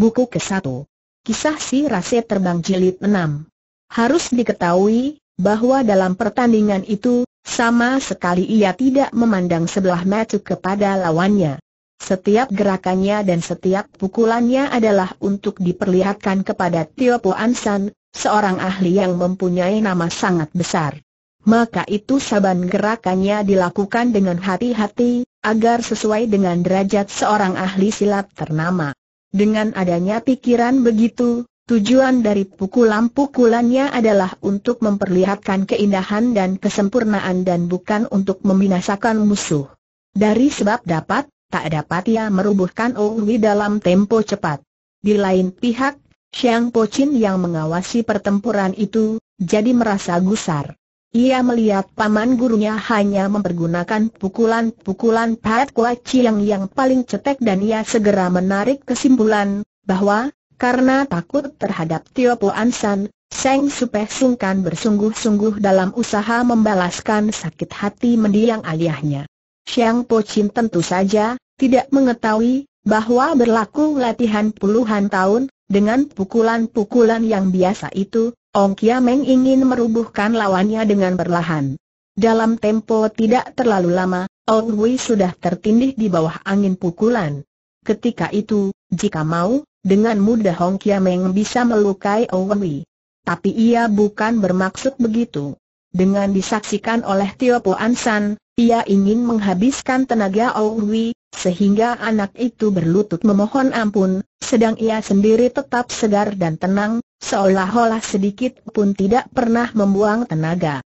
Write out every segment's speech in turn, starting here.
Buku ke-1. Kisah si Rase Terbang Jilid 6. Harus diketahui, bahwa dalam pertandingan itu, sama sekali ia tidak memandang sebelah mata kepada lawannya. Setiap gerakannya dan setiap pukulannya adalah untuk diperlihatkan kepada Tio Po San, seorang ahli yang mempunyai nama sangat besar. Maka itu saban gerakannya dilakukan dengan hati-hati, agar sesuai dengan derajat seorang ahli silat ternama. Dengan adanya pikiran begitu, tujuan dari pukulan-pukulannya adalah untuk memperlihatkan keindahan dan kesempurnaan dan bukan untuk membinasakan musuh. Dari sebab dapat, tak dapat ia merubuhkan Owi dalam tempo cepat. Di lain pihak, Xiang Pochin yang mengawasi pertempuran itu, jadi merasa gusar. Ia melihat paman gurunya hanya mempergunakan pukulan-pukulan Pat kuaci Chiang yang paling cetek dan ia segera menarik kesimpulan, bahwa, karena takut terhadap Tio Po Ansan, Seng Supeh sungkan bersungguh-sungguh dalam usaha membalaskan sakit hati mendiang ayahnya. Siang Po Chin tentu saja, tidak mengetahui, bahwa berlaku latihan puluhan tahun, dengan pukulan-pukulan yang biasa itu, Ong Meng ingin merubuhkan lawannya dengan perlahan. Dalam tempo tidak terlalu lama, Ong Wei sudah tertindih di bawah angin pukulan. Ketika itu, jika mau, dengan mudah Hong Meng bisa melukai Ong Wei. Tapi ia bukan bermaksud begitu. Dengan disaksikan oleh Tio Po San, ia ingin menghabiskan tenaga Ong Wei, sehingga anak itu berlutut memohon ampun, sedang ia sendiri tetap segar dan tenang, seolah-olah sedikit pun tidak pernah membuang tenaga.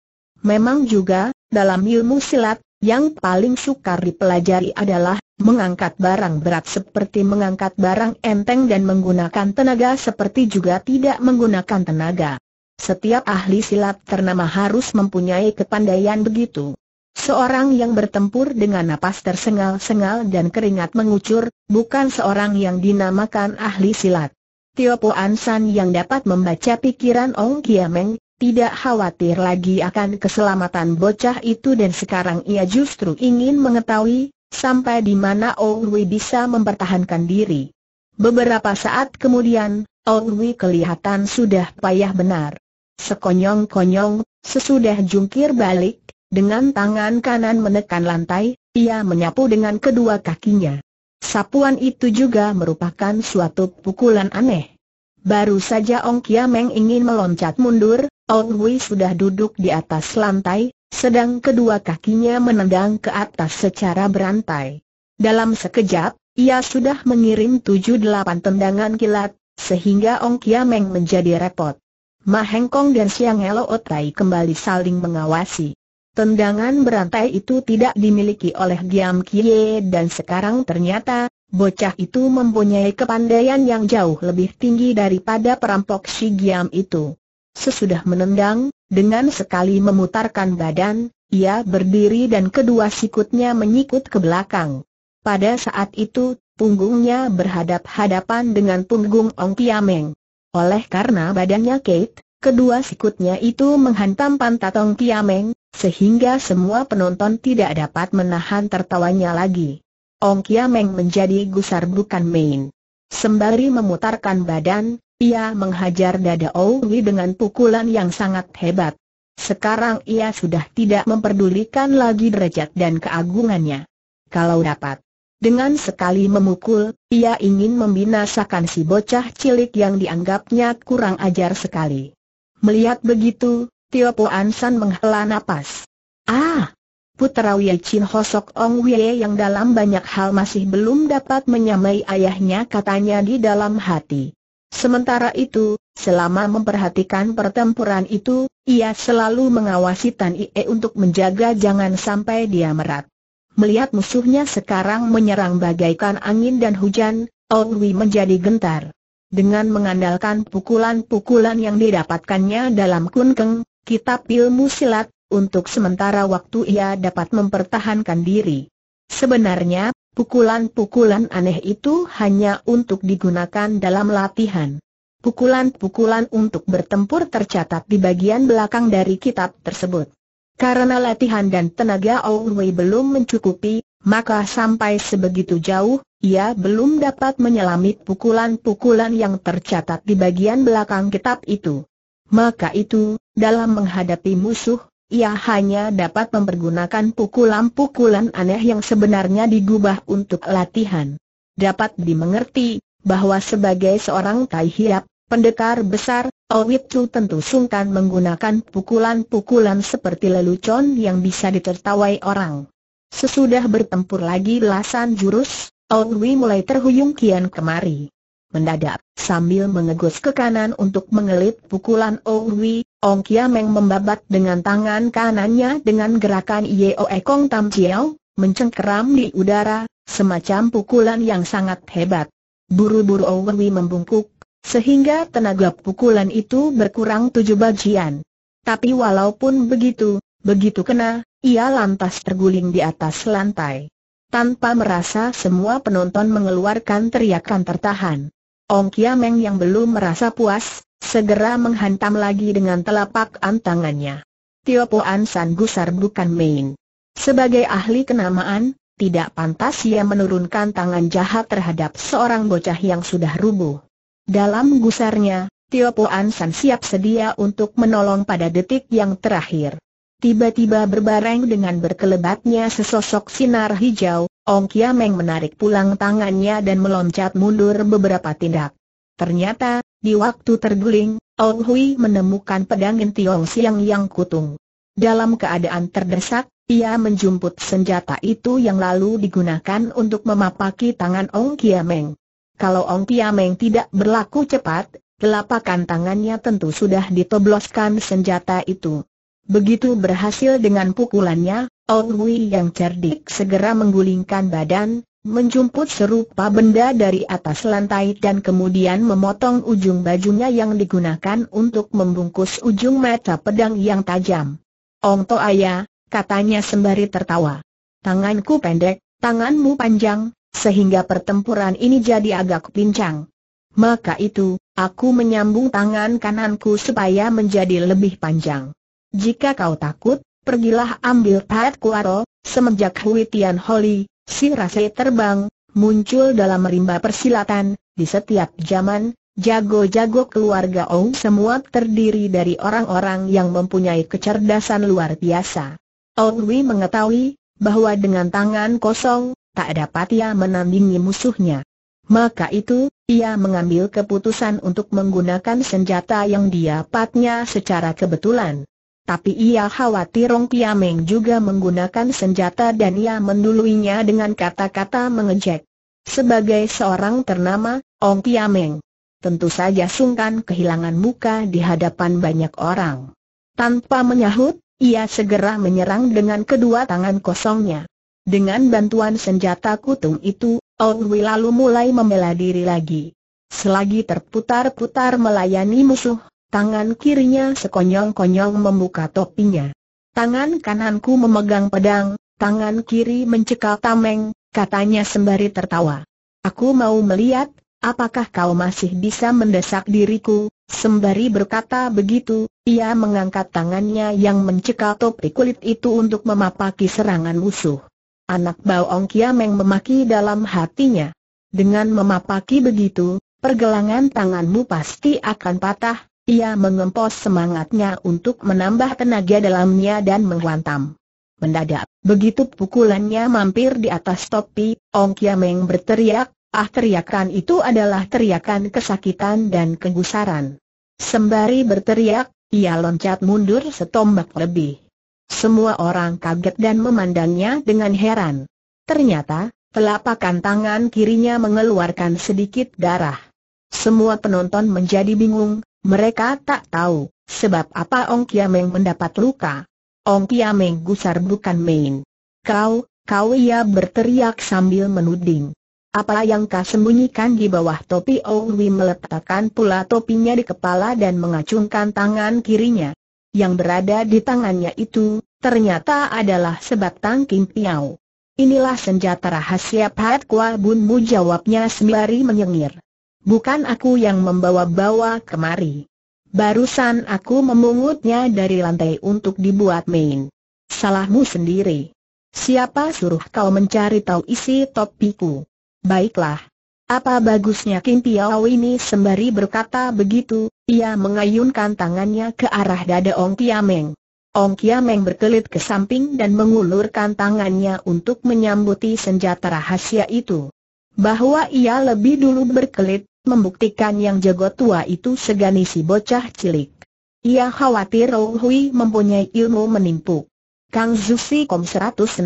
Memang juga, dalam ilmu silat, yang paling sukar dipelajari adalah mengangkat barang berat seperti mengangkat barang enteng dan menggunakan tenaga seperti juga tidak menggunakan tenaga. Setiap ahli silat ternama harus mempunyai kepandaian begitu. Seorang yang bertempur dengan napas tersengal-sengal dan keringat mengucur, bukan seorang yang dinamakan ahli silat. Tio Po San yang dapat membaca pikiran Ong Kiameng, tidak khawatir lagi akan keselamatan bocah itu dan sekarang ia justru ingin mengetahui, sampai di mana Ong Wei bisa mempertahankan diri. Beberapa saat kemudian, Ong Wei kelihatan sudah payah benar. Sekonyong-konyong, sesudah jungkir balik, dengan tangan kanan menekan lantai, ia menyapu dengan kedua kakinya. Sapuan itu juga merupakan suatu pukulan aneh. Baru saja Ong Kiameng ingin meloncat mundur, Ong Hui sudah duduk di atas lantai, sedang kedua kakinya menendang ke atas secara berantai. Dalam sekejap, ia sudah mengirim tujuh delapan tendangan kilat, sehingga Ong Kiameng menjadi repot. Ma Hengkong dan Siang Elo Otai kembali saling mengawasi. Tendangan berantai itu tidak dimiliki oleh Giam Kie dan sekarang ternyata, bocah itu mempunyai kepandaian yang jauh lebih tinggi daripada perampok si Giam itu. Sesudah menendang, dengan sekali memutarkan badan, ia berdiri dan kedua sikutnya menyikut ke belakang. Pada saat itu, punggungnya berhadap-hadapan dengan punggung Ong Piameng. Oleh karena badannya Kate, Kedua sikutnya itu menghantam pantatong Kiameng, sehingga semua penonton tidak dapat menahan tertawanya lagi. Ong Kiameng menjadi gusar bukan main. Sembari memutarkan badan, ia menghajar dada Owi dengan pukulan yang sangat hebat. Sekarang ia sudah tidak memperdulikan lagi derajat dan keagungannya. Kalau dapat dengan sekali memukul, ia ingin membinasakan si bocah cilik yang dianggapnya kurang ajar sekali. Melihat begitu, Tio Puan San menghela napas. Ah! putra Wei Chin Hosok Ong Wei yang dalam banyak hal masih belum dapat menyamai ayahnya katanya di dalam hati. Sementara itu, selama memperhatikan pertempuran itu, ia selalu mengawasi Tan Ie untuk menjaga jangan sampai dia merat. Melihat musuhnya sekarang menyerang bagaikan angin dan hujan, Ong Wei menjadi gentar. Dengan mengandalkan pukulan-pukulan yang didapatkannya dalam kunkeng, kitab ilmu silat, untuk sementara waktu ia dapat mempertahankan diri. Sebenarnya, pukulan-pukulan aneh itu hanya untuk digunakan dalam latihan. Pukulan-pukulan untuk bertempur tercatat di bagian belakang dari kitab tersebut. Karena latihan dan tenaga Owen belum mencukupi, maka sampai sebegitu jauh, ia belum dapat menyelami pukulan-pukulan yang tercatat di bagian belakang kitab itu. Maka itu, dalam menghadapi musuh, ia hanya dapat mempergunakan pukulan-pukulan aneh yang sebenarnya digubah untuk latihan. Dapat dimengerti, bahwa sebagai seorang tai hiap, pendekar besar, Owit Chu tentu sungkan menggunakan pukulan-pukulan seperti lelucon yang bisa ditertawai orang. Sesudah bertempur lagi belasan jurus, Ong Wei mulai terhuyung kian kemari. Mendadak, sambil mengegus ke kanan untuk mengelit pukulan Ong Hui, Ong Kia Meng membabat dengan tangan kanannya dengan gerakan Yeoe Kong Tam Chiao, mencengkeram di udara, semacam pukulan yang sangat hebat. Buru-buru Ong membungkuk, sehingga tenaga pukulan itu berkurang tujuh bagian. Tapi walaupun begitu, begitu kena, ia lantas terguling di atas lantai. Tanpa merasa semua penonton mengeluarkan teriakan tertahan. Ong Kiameng yang belum merasa puas, segera menghantam lagi dengan telapak antangannya. Tio Poan San Gusar bukan main. Sebagai ahli kenamaan, tidak pantas ia menurunkan tangan jahat terhadap seorang bocah yang sudah rubuh. Dalam gusarnya, Tio Poan San siap sedia untuk menolong pada detik yang terakhir. Tiba-tiba berbareng dengan berkelebatnya sesosok sinar hijau, Ong Kiameng menarik pulang tangannya dan meloncat mundur beberapa tindak. Ternyata, di waktu terguling, Ong Hui menemukan pedang inti Tiong Siang yang kutung. Dalam keadaan terdesak, ia menjumput senjata itu yang lalu digunakan untuk memapaki tangan Ong Kiameng. Kalau Ong Kiameng tidak berlaku cepat, telapakan tangannya tentu sudah ditobloskan senjata itu. Begitu berhasil dengan pukulannya, Ong Hui yang cerdik segera menggulingkan badan, menjumput serupa benda dari atas lantai dan kemudian memotong ujung bajunya yang digunakan untuk membungkus ujung mata pedang yang tajam. Ong To Aya, katanya sembari tertawa. Tanganku pendek, tanganmu panjang, sehingga pertempuran ini jadi agak pincang. Maka itu, aku menyambung tangan kananku supaya menjadi lebih panjang. Jika kau takut, pergilah ambil Pat Kuaro, semenjak Hui Tian Holi, si rase terbang, muncul dalam rimba persilatan, di setiap zaman, jago-jago keluarga Ong semua terdiri dari orang-orang yang mempunyai kecerdasan luar biasa. Ong Wei mengetahui, bahwa dengan tangan kosong, tak dapat ia menandingi musuhnya. Maka itu, ia mengambil keputusan untuk menggunakan senjata yang dia patnya secara kebetulan. Tapi ia khawatir Rong Piameng juga menggunakan senjata dan ia menduluinya dengan kata-kata mengejek. Sebagai seorang ternama, Ong Piameng tentu saja sungkan kehilangan muka di hadapan banyak orang. Tanpa menyahut, ia segera menyerang dengan kedua tangan kosongnya. Dengan bantuan senjata kutung itu, Ong Wi lalu mulai membela diri lagi. Selagi terputar-putar melayani musuh, Tangan kirinya sekonyong-konyong membuka topinya. Tangan kananku memegang pedang, tangan kiri mencekal tameng, katanya sembari tertawa. Aku mau melihat, apakah kau masih bisa mendesak diriku, sembari berkata begitu, ia mengangkat tangannya yang mencekal topi kulit itu untuk memapaki serangan musuh. Anak ong Kiameng memaki dalam hatinya. Dengan memapaki begitu, pergelangan tanganmu pasti akan patah, ia mengempos semangatnya untuk menambah tenaga dalamnya dan menghantam. Mendadak, begitu pukulannya mampir di atas topi, Ong Kiameng berteriak, ah teriakan itu adalah teriakan kesakitan dan kegusaran. Sembari berteriak, ia loncat mundur setombak lebih. Semua orang kaget dan memandangnya dengan heran. Ternyata, telapakan tangan kirinya mengeluarkan sedikit darah. Semua penonton menjadi bingung, mereka tak tahu, sebab apa Ong Kiameng mendapat luka. Ong Kiameng gusar bukan main. Kau, kau ia berteriak sambil menuding. Apa yang kau sembunyikan di bawah topi Owi meletakkan pula topinya di kepala dan mengacungkan tangan kirinya. Yang berada di tangannya itu, ternyata adalah sebatang tangking piau. Inilah senjata rahasia Pat Kua Mu jawabnya sembari menyengir. Bukan aku yang membawa-bawa kemari. Barusan aku memungutnya dari lantai untuk dibuat main. Salahmu sendiri. Siapa suruh kau mencari tahu isi topiku? Baiklah. Apa bagusnya Kim Piao ini sembari berkata begitu, ia mengayunkan tangannya ke arah dada Ong Kiameng. Ong Kiameng berkelit ke samping dan mengulurkan tangannya untuk menyambuti senjata rahasia itu. Bahwa ia lebih dulu berkelit, membuktikan yang jago tua itu segani si bocah cilik. Ia khawatir Rou Hui mempunyai ilmu menimpu. Kang Zusi Kom 166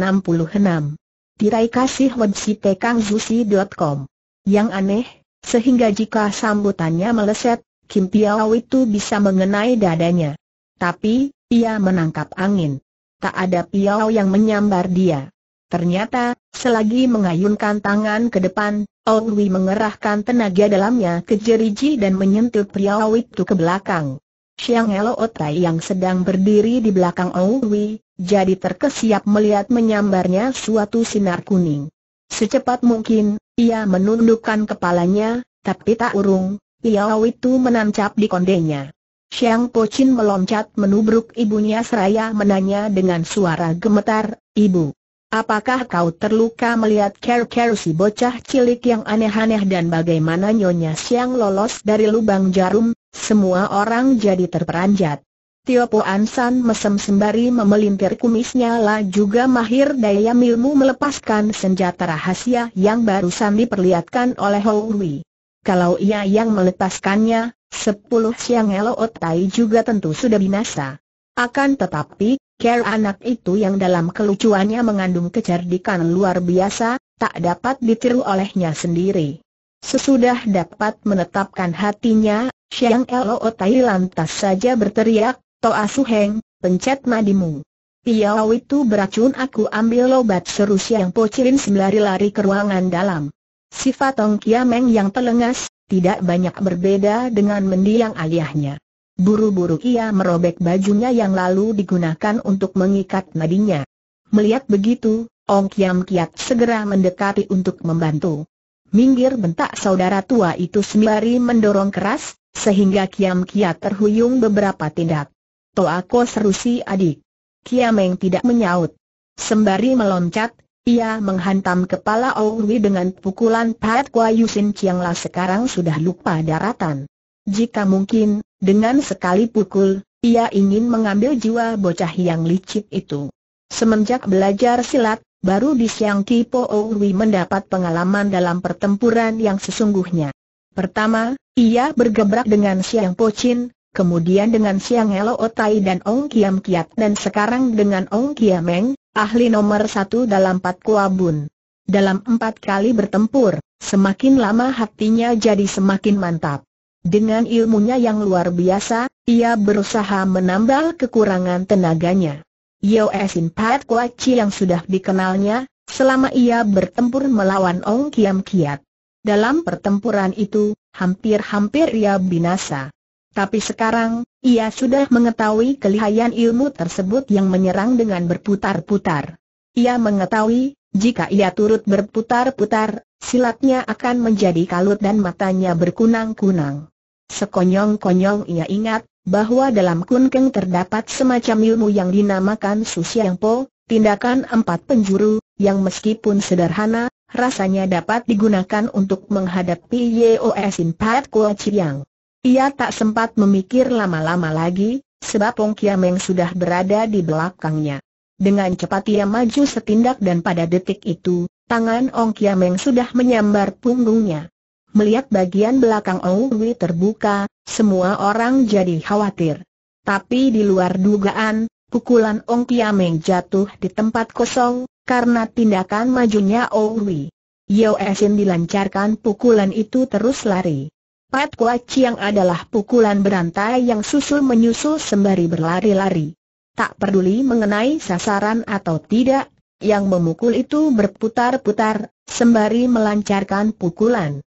Tirai kasih website kangzusi.com Yang aneh, sehingga jika sambutannya meleset, Kim Piao itu bisa mengenai dadanya. Tapi, ia menangkap angin. Tak ada Piao yang menyambar dia. Ternyata, selagi mengayunkan tangan ke depan, Olwi mengerahkan tenaga dalamnya ke jeriji dan menyentuh pria itu ke belakang. Siang Elo Otai yang sedang berdiri di belakang Olwi, jadi terkesiap melihat menyambarnya suatu sinar kuning. Secepat mungkin, ia menundukkan kepalanya, tapi tak urung, pria itu menancap di kondenya. Xiang Pochin meloncat menubruk ibunya seraya menanya dengan suara gemetar, Ibu, Apakah kau terluka melihat ker-ker si bocah cilik yang aneh-aneh dan bagaimana Nyonya Siang lolos dari lubang jarum? Semua orang jadi terperanjat. Tio Po Ansan mesem sembari memelintir kumisnya lah juga mahir daya ilmu melepaskan senjata rahasia yang barusan diperlihatkan oleh Wei. Kalau ia yang melepaskannya, sepuluh siang Elo Otai juga tentu sudah binasa. Akan tetapi, Care anak itu yang dalam kelucuannya mengandung kecerdikan luar biasa, tak dapat ditiru olehnya sendiri. Sesudah dapat menetapkan hatinya, Xiang Lo Tai lantas saja berteriak, Toa Su Heng, pencet nadimu. Piau itu beracun aku ambil obat seru Xiang Po Chilin sembari lari ke ruangan dalam. Sifat Tong Kiameng yang telengas, tidak banyak berbeda dengan mendiang aliahnya. Buru-buru ia merobek bajunya yang lalu digunakan untuk mengikat nadinya. Melihat begitu, Ong Kiam Kiat segera mendekati untuk membantu. Minggir bentak saudara tua itu sembari mendorong keras, sehingga Kiam Kiat terhuyung beberapa tindak. Toako seru si adik. Kiameng tidak menyaut. Sembari meloncat, ia menghantam kepala Ong Wi dengan pukulan Pat Kwa Yusin La sekarang sudah lupa daratan. Jika mungkin, dengan sekali pukul, ia ingin mengambil jiwa bocah yang licik itu. Semenjak belajar silat, baru di siang Kipo Owi mendapat pengalaman dalam pertempuran yang sesungguhnya. Pertama, ia bergebrak dengan Siang Pochin, kemudian dengan Siang elo Otai dan Ong Kiam Kiat dan sekarang dengan Ong Kiameng, ahli nomor satu dalam Pat Kuabun. Dalam empat kali bertempur, semakin lama hatinya jadi semakin mantap. Dengan ilmunya yang luar biasa, ia berusaha menambal kekurangan tenaganya. Esin Pat Kuaci yang sudah dikenalnya, selama ia bertempur melawan Ong Kiam Kiat. Dalam pertempuran itu, hampir-hampir ia binasa. Tapi sekarang, ia sudah mengetahui kelihayan ilmu tersebut yang menyerang dengan berputar-putar. Ia mengetahui, jika ia turut berputar-putar, silatnya akan menjadi kalut dan matanya berkunang-kunang. Sekonyong-konyong ia ingat, bahwa dalam Kun terdapat semacam ilmu yang dinamakan Siang Po, tindakan empat penjuru, yang meskipun sederhana, rasanya dapat digunakan untuk menghadapi Yeosin Pat Kuo Chiang. Ia tak sempat memikir lama-lama lagi, sebab Ong Kiameng sudah berada di belakangnya. Dengan cepat ia maju setindak dan pada detik itu, tangan Ong Kiameng sudah menyambar punggungnya. Melihat bagian belakang Owi terbuka, semua orang jadi khawatir. Tapi di luar dugaan, pukulan Ong Kiameng jatuh di tempat kosong, karena tindakan majunya Owi. Yeo Esin dilancarkan pukulan itu terus lari. Pat Kua Chiang adalah pukulan berantai yang susul-menyusul sembari berlari-lari. Tak peduli mengenai sasaran atau tidak, yang memukul itu berputar-putar, sembari melancarkan pukulan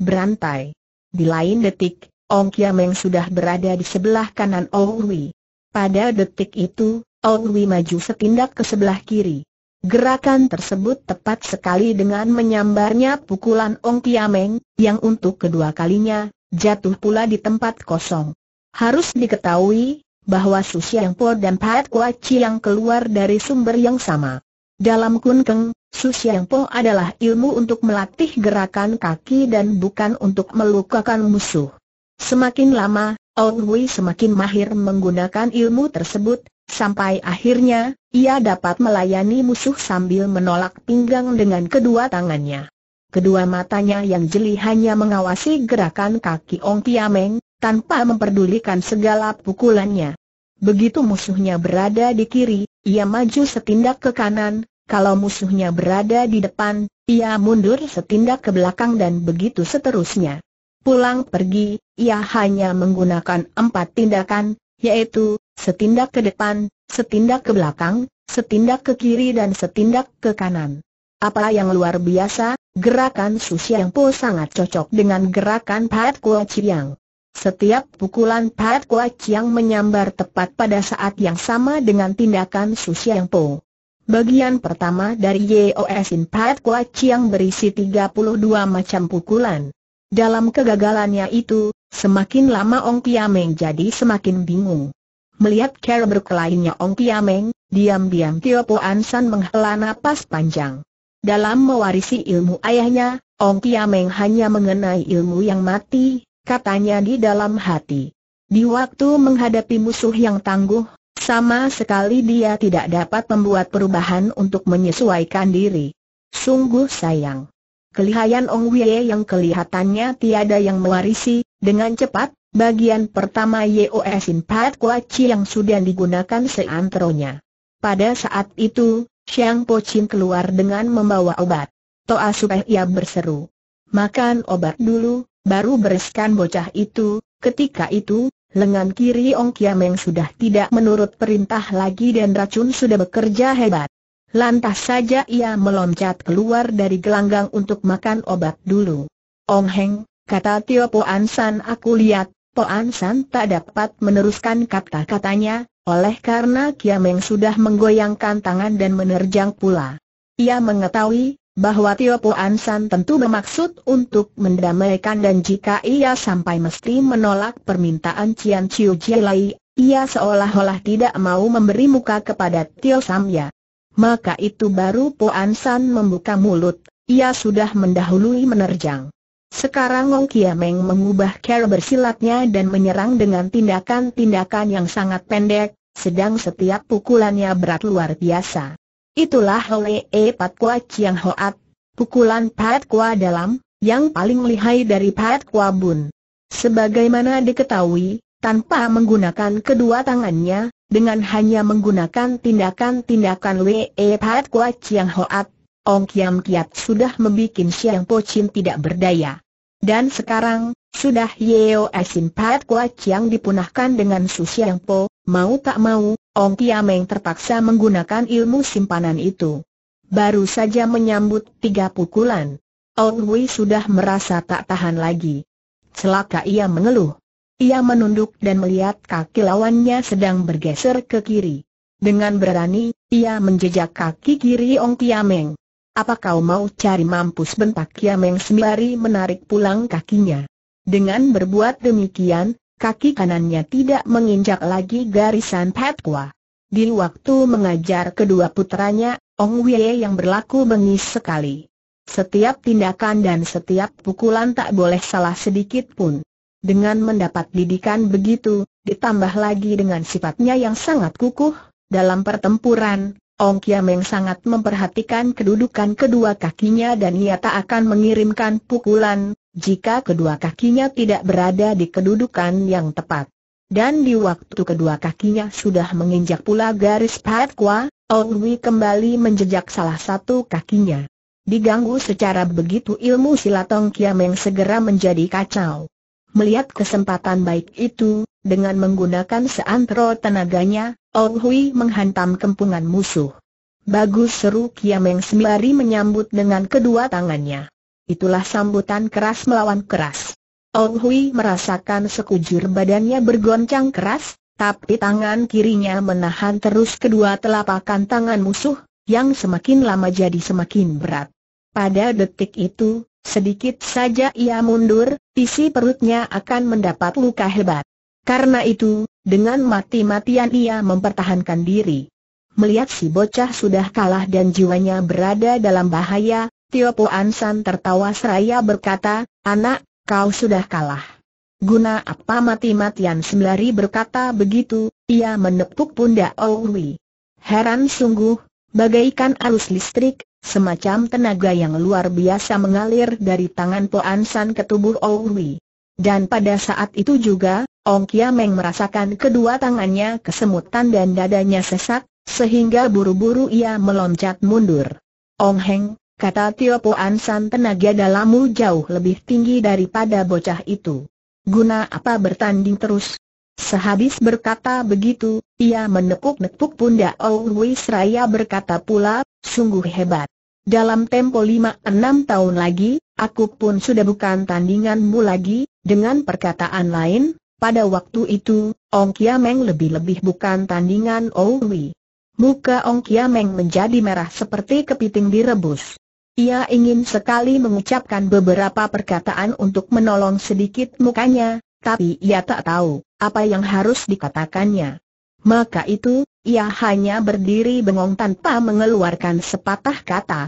berantai. Di lain detik, Ong Kiameng sudah berada di sebelah kanan Ong Pada detik itu, Ong maju setindak ke sebelah kiri. Gerakan tersebut tepat sekali dengan menyambarnya pukulan Ong Kiameng, yang untuk kedua kalinya, jatuh pula di tempat kosong. Harus diketahui, bahwa Su Siang Po dan Pat Kua Chi yang keluar dari sumber yang sama. Dalam kunkeng, Su adalah ilmu untuk melatih gerakan kaki dan bukan untuk melukakan musuh. Semakin lama, Ong Wei semakin mahir menggunakan ilmu tersebut, sampai akhirnya, ia dapat melayani musuh sambil menolak pinggang dengan kedua tangannya. Kedua matanya yang jeli hanya mengawasi gerakan kaki Ong Tiameng, tanpa memperdulikan segala pukulannya. Begitu musuhnya berada di kiri, ia maju setindak ke kanan, kalau musuhnya berada di depan, ia mundur setindak ke belakang dan begitu seterusnya. Pulang pergi, ia hanya menggunakan empat tindakan, yaitu, setindak ke depan, setindak ke belakang, setindak ke kiri dan setindak ke kanan. Apa yang luar biasa, gerakan Su yang Po sangat cocok dengan gerakan Pat Kua Chiang. Setiap pukulan Pat Kua Chiang menyambar tepat pada saat yang sama dengan tindakan Su yang Po. Bagian pertama dari Yos Pat Kuat Chiang berisi 32 macam pukulan. Dalam kegagalannya itu, semakin lama Ong Kiameng jadi semakin bingung. Melihat cara berkelainnya Ong Kiameng, diam-diam Tio Po San menghela napas panjang. Dalam mewarisi ilmu ayahnya, Ong Kiameng hanya mengenai ilmu yang mati, katanya di dalam hati. Di waktu menghadapi musuh yang tangguh, sama sekali dia tidak dapat membuat perubahan untuk menyesuaikan diri. Sungguh sayang. Kelihayan Ong Wei yang kelihatannya tiada yang mewarisi, dengan cepat, bagian pertama Yosin Pat Chi yang sudah digunakan seantronya. Pada saat itu, Xiang Po Chin keluar dengan membawa obat. Toa supaya ia berseru. Makan obat dulu, baru bereskan bocah itu, ketika itu, lengan kiri Ong Kiameng sudah tidak menurut perintah lagi dan racun sudah bekerja hebat. Lantas saja ia meloncat keluar dari gelanggang untuk makan obat dulu. Ong Heng, kata Tio Po Ansan aku lihat, Po Ansan tak dapat meneruskan kata-katanya, oleh karena Kiameng sudah menggoyangkan tangan dan menerjang pula. Ia mengetahui, bahwa Tio Po Ansan tentu bermaksud untuk mendamaikan dan jika ia sampai mesti menolak permintaan Cian Chiu Lai, ia seolah-olah tidak mau memberi muka kepada Tio Samya. Maka itu baru Po Ansan membuka mulut, ia sudah mendahului menerjang. Sekarang Wong Kiameng mengubah cara bersilatnya dan menyerang dengan tindakan-tindakan yang sangat pendek, sedang setiap pukulannya berat luar biasa. Itulah oleh E Pat Kua Chiang Hoat, pukulan Pat Kua dalam, yang paling lihai dari Pat Kua Bun. Sebagaimana diketahui, tanpa menggunakan kedua tangannya, dengan hanya menggunakan tindakan-tindakan Wee e Pat Kua Chiang Hoat, Ong Kiam Kiat sudah membuat Siang Po Chin tidak berdaya. Dan sekarang, sudah Yeo Asin Pat Kua Chiang dipunahkan dengan Su Siang Po, mau tak mau, Ong Kiameng terpaksa menggunakan ilmu simpanan itu. Baru saja menyambut tiga pukulan, Ong Wei sudah merasa tak tahan lagi. Celaka ia mengeluh. Ia menunduk dan melihat kaki lawannya sedang bergeser ke kiri. Dengan berani, ia menjejak kaki kiri Ong Kiameng. Apa kau mau cari mampus bentak Kiameng sembari menarik pulang kakinya. Dengan berbuat demikian, kaki kanannya tidak menginjak lagi garisan petua. Di waktu mengajar kedua putranya, Ong Wei yang berlaku bengis sekali. Setiap tindakan dan setiap pukulan tak boleh salah sedikit pun. Dengan mendapat didikan begitu, ditambah lagi dengan sifatnya yang sangat kukuh, dalam pertempuran, Ong Kiameng sangat memperhatikan kedudukan kedua kakinya dan ia tak akan mengirimkan pukulan, jika kedua kakinya tidak berada di kedudukan yang tepat. Dan di waktu kedua kakinya sudah menginjak pula garis Ong Wi kembali menjejak salah satu kakinya. Diganggu secara begitu ilmu silatong Kiameng segera menjadi kacau. Melihat kesempatan baik itu, dengan menggunakan seantero tenaganya, Hui menghantam kempungan musuh. Bagus seru Kiameng sembari menyambut dengan kedua tangannya. Itulah sambutan keras melawan keras. Ong Hui merasakan sekujur badannya bergoncang keras, tapi tangan kirinya menahan terus kedua telapakan tangan musuh, yang semakin lama jadi semakin berat. Pada detik itu, sedikit saja ia mundur, isi perutnya akan mendapat luka hebat. Karena itu, dengan mati-matian ia mempertahankan diri. Melihat si bocah sudah kalah dan jiwanya berada dalam bahaya, Tio Po Ansan tertawa seraya berkata, anak, kau sudah kalah. Guna apa mati-matian sembari berkata begitu, ia menepuk pundak Owi. Heran sungguh, bagaikan arus listrik, semacam tenaga yang luar biasa mengalir dari tangan Po Ansan ke tubuh Owi. Dan pada saat itu juga, Ong Kia Meng merasakan kedua tangannya kesemutan dan dadanya sesak, sehingga buru-buru ia meloncat mundur. Ong Heng, kata Tio Po San tenaga dalammu jauh lebih tinggi daripada bocah itu. Guna apa bertanding terus? Sehabis berkata begitu, ia menekuk-nekuk pundak Owi Seraya berkata pula, sungguh hebat. Dalam tempo 5-6 tahun lagi, aku pun sudah bukan tandinganmu lagi, dengan perkataan lain, pada waktu itu, Ong Kiameng lebih-lebih bukan tandingan Owi. Muka Ong Kiameng menjadi merah seperti kepiting direbus. Ia ingin sekali mengucapkan beberapa perkataan untuk menolong sedikit mukanya, tapi ia tak tahu apa yang harus dikatakannya. Maka itu, ia hanya berdiri bengong tanpa mengeluarkan sepatah kata.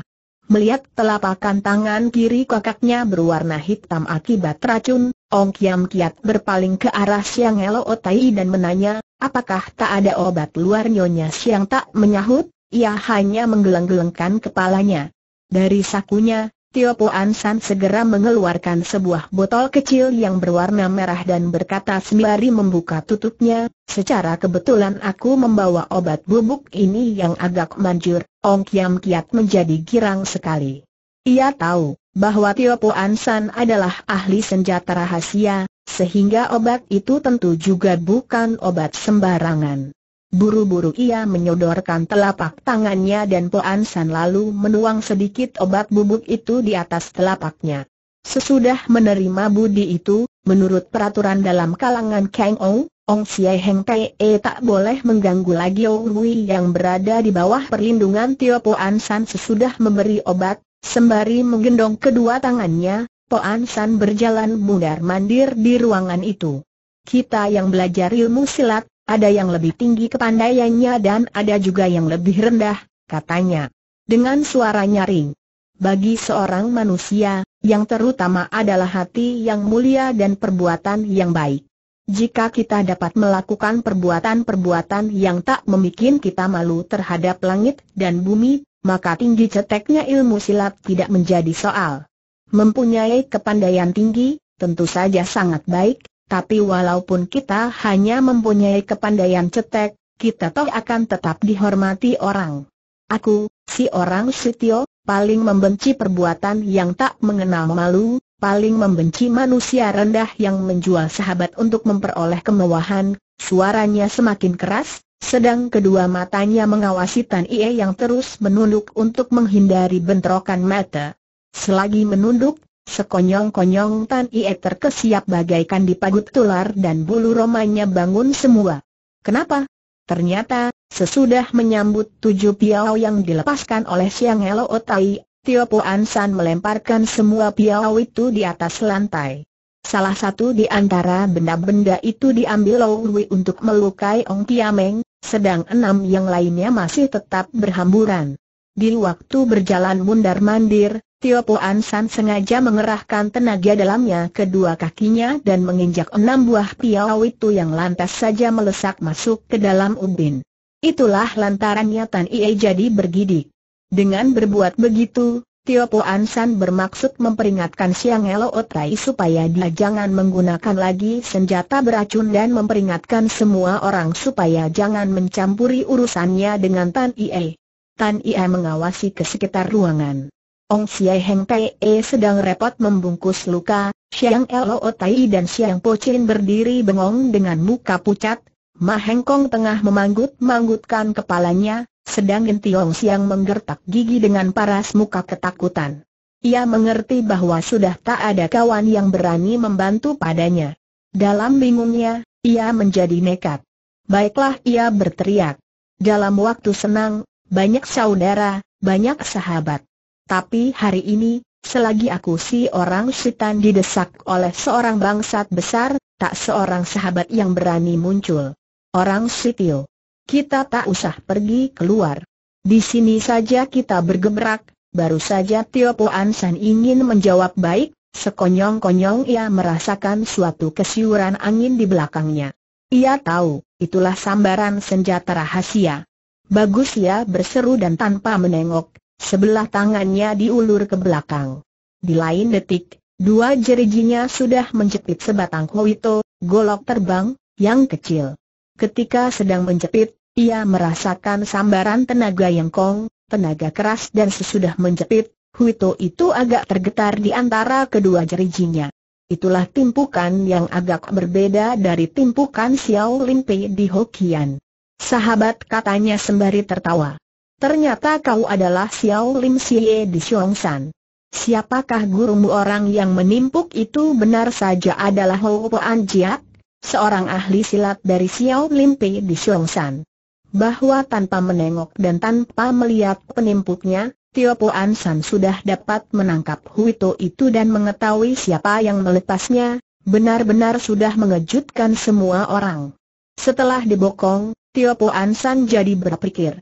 Melihat telapakan tangan kiri kakaknya berwarna hitam akibat racun, Ong Kiam Kiat berpaling ke arah Siang Elo Otai dan menanya, apakah tak ada obat luar Nyonya Siang tak menyahut, ia hanya menggeleng-gelengkan kepalanya. Dari sakunya, Tio Puan San segera mengeluarkan sebuah botol kecil yang berwarna merah dan berkata sembari membuka tutupnya, secara kebetulan aku membawa obat bubuk ini yang agak manjur, Ong Kiam Kiat menjadi girang sekali. Ia tahu, bahwa Tio Puan San adalah ahli senjata rahasia, sehingga obat itu tentu juga bukan obat sembarangan. Buru-buru ia menyodorkan telapak tangannya dan Poan San lalu menuang sedikit obat bubuk itu di atas telapaknya. Sesudah menerima budi itu, menurut peraturan dalam kalangan Kang Ou, Ong Siai Heng Tae e tak boleh mengganggu lagi Ong Wei yang berada di bawah perlindungan Tio Poan San sesudah memberi obat, sembari menggendong kedua tangannya, Poan San berjalan mundar-mandir di ruangan itu. Kita yang belajar ilmu silat, ada yang lebih tinggi kepandaiannya dan ada juga yang lebih rendah, katanya. Dengan suara nyaring. Bagi seorang manusia, yang terutama adalah hati yang mulia dan perbuatan yang baik. Jika kita dapat melakukan perbuatan-perbuatan yang tak membuat kita malu terhadap langit dan bumi, maka tinggi ceteknya ilmu silat tidak menjadi soal. Mempunyai kepandaian tinggi, tentu saja sangat baik, tapi walaupun kita hanya mempunyai kepandaian cetek, kita toh akan tetap dihormati orang. Aku, si orang Sitio, paling membenci perbuatan yang tak mengenal malu, paling membenci manusia rendah yang menjual sahabat untuk memperoleh kemewahan, suaranya semakin keras, sedang kedua matanya mengawasi Tan Ie yang terus menunduk untuk menghindari bentrokan mata. Selagi menunduk, Sekonyong-konyong Tan Ie terkesiap bagaikan dipagut tular dan bulu romanya bangun semua. Kenapa? Ternyata, sesudah menyambut tujuh piau yang dilepaskan oleh Siang Helo Otai, Tio Po San melemparkan semua piau itu di atas lantai. Salah satu di antara benda-benda itu diambil Lowi untuk melukai Ong Kiameng, sedang enam yang lainnya masih tetap berhamburan. Di waktu berjalan mundar-mandir, Tio An San sengaja mengerahkan tenaga dalamnya kedua kakinya dan menginjak enam buah piau itu yang lantas saja melesak masuk ke dalam ubin. Itulah lantarannya Tan Ie jadi bergidik. Dengan berbuat begitu, Tio An San bermaksud memperingatkan Siang Elo Otai supaya dia jangan menggunakan lagi senjata beracun dan memperingatkan semua orang supaya jangan mencampuri urusannya dengan Tan Ie. Tan Ie mengawasi ke sekitar ruangan. Ong Siai Heng Pei e sedang repot membungkus luka, Xiang Lo Tai dan Xiang Po Chin berdiri bengong dengan muka pucat, Ma Heng Kong tengah memanggut-manggutkan kepalanya, sedang Ong Siang menggertak gigi dengan paras muka ketakutan. Ia mengerti bahwa sudah tak ada kawan yang berani membantu padanya. Dalam bingungnya, ia menjadi nekat. Baiklah ia berteriak. Dalam waktu senang, banyak saudara, banyak sahabat. Tapi hari ini, selagi aku si orang setan didesak oleh seorang bangsat besar, tak seorang sahabat yang berani muncul. Orang sitio. Kita tak usah pergi keluar. Di sini saja kita bergerak. baru saja Tio An San ingin menjawab baik, sekonyong-konyong ia merasakan suatu kesiuran angin di belakangnya. Ia tahu, itulah sambaran senjata rahasia. Bagus ya, berseru dan tanpa menengok, Sebelah tangannya diulur ke belakang. Di lain detik, dua jerijinya sudah menjepit sebatang kuito, golok terbang, yang kecil. Ketika sedang menjepit, ia merasakan sambaran tenaga yang kong, tenaga keras dan sesudah menjepit, Huito itu agak tergetar di antara kedua jerijinya. Itulah timpukan yang agak berbeda dari timpukan Xiao Limpe di Hokian. Sahabat katanya sembari tertawa. Ternyata kau adalah Xiao Lim Xie di San. Siapakah gurumu orang yang menimpuk itu benar saja adalah Ho An Jiak, seorang ahli silat dari Xiao Lim Pei di San. Bahwa tanpa menengok dan tanpa melihat penimpuknya, Tio Po An San sudah dapat menangkap Huito itu dan mengetahui siapa yang melepasnya, benar-benar sudah mengejutkan semua orang. Setelah dibokong, Tio Po An San jadi berpikir,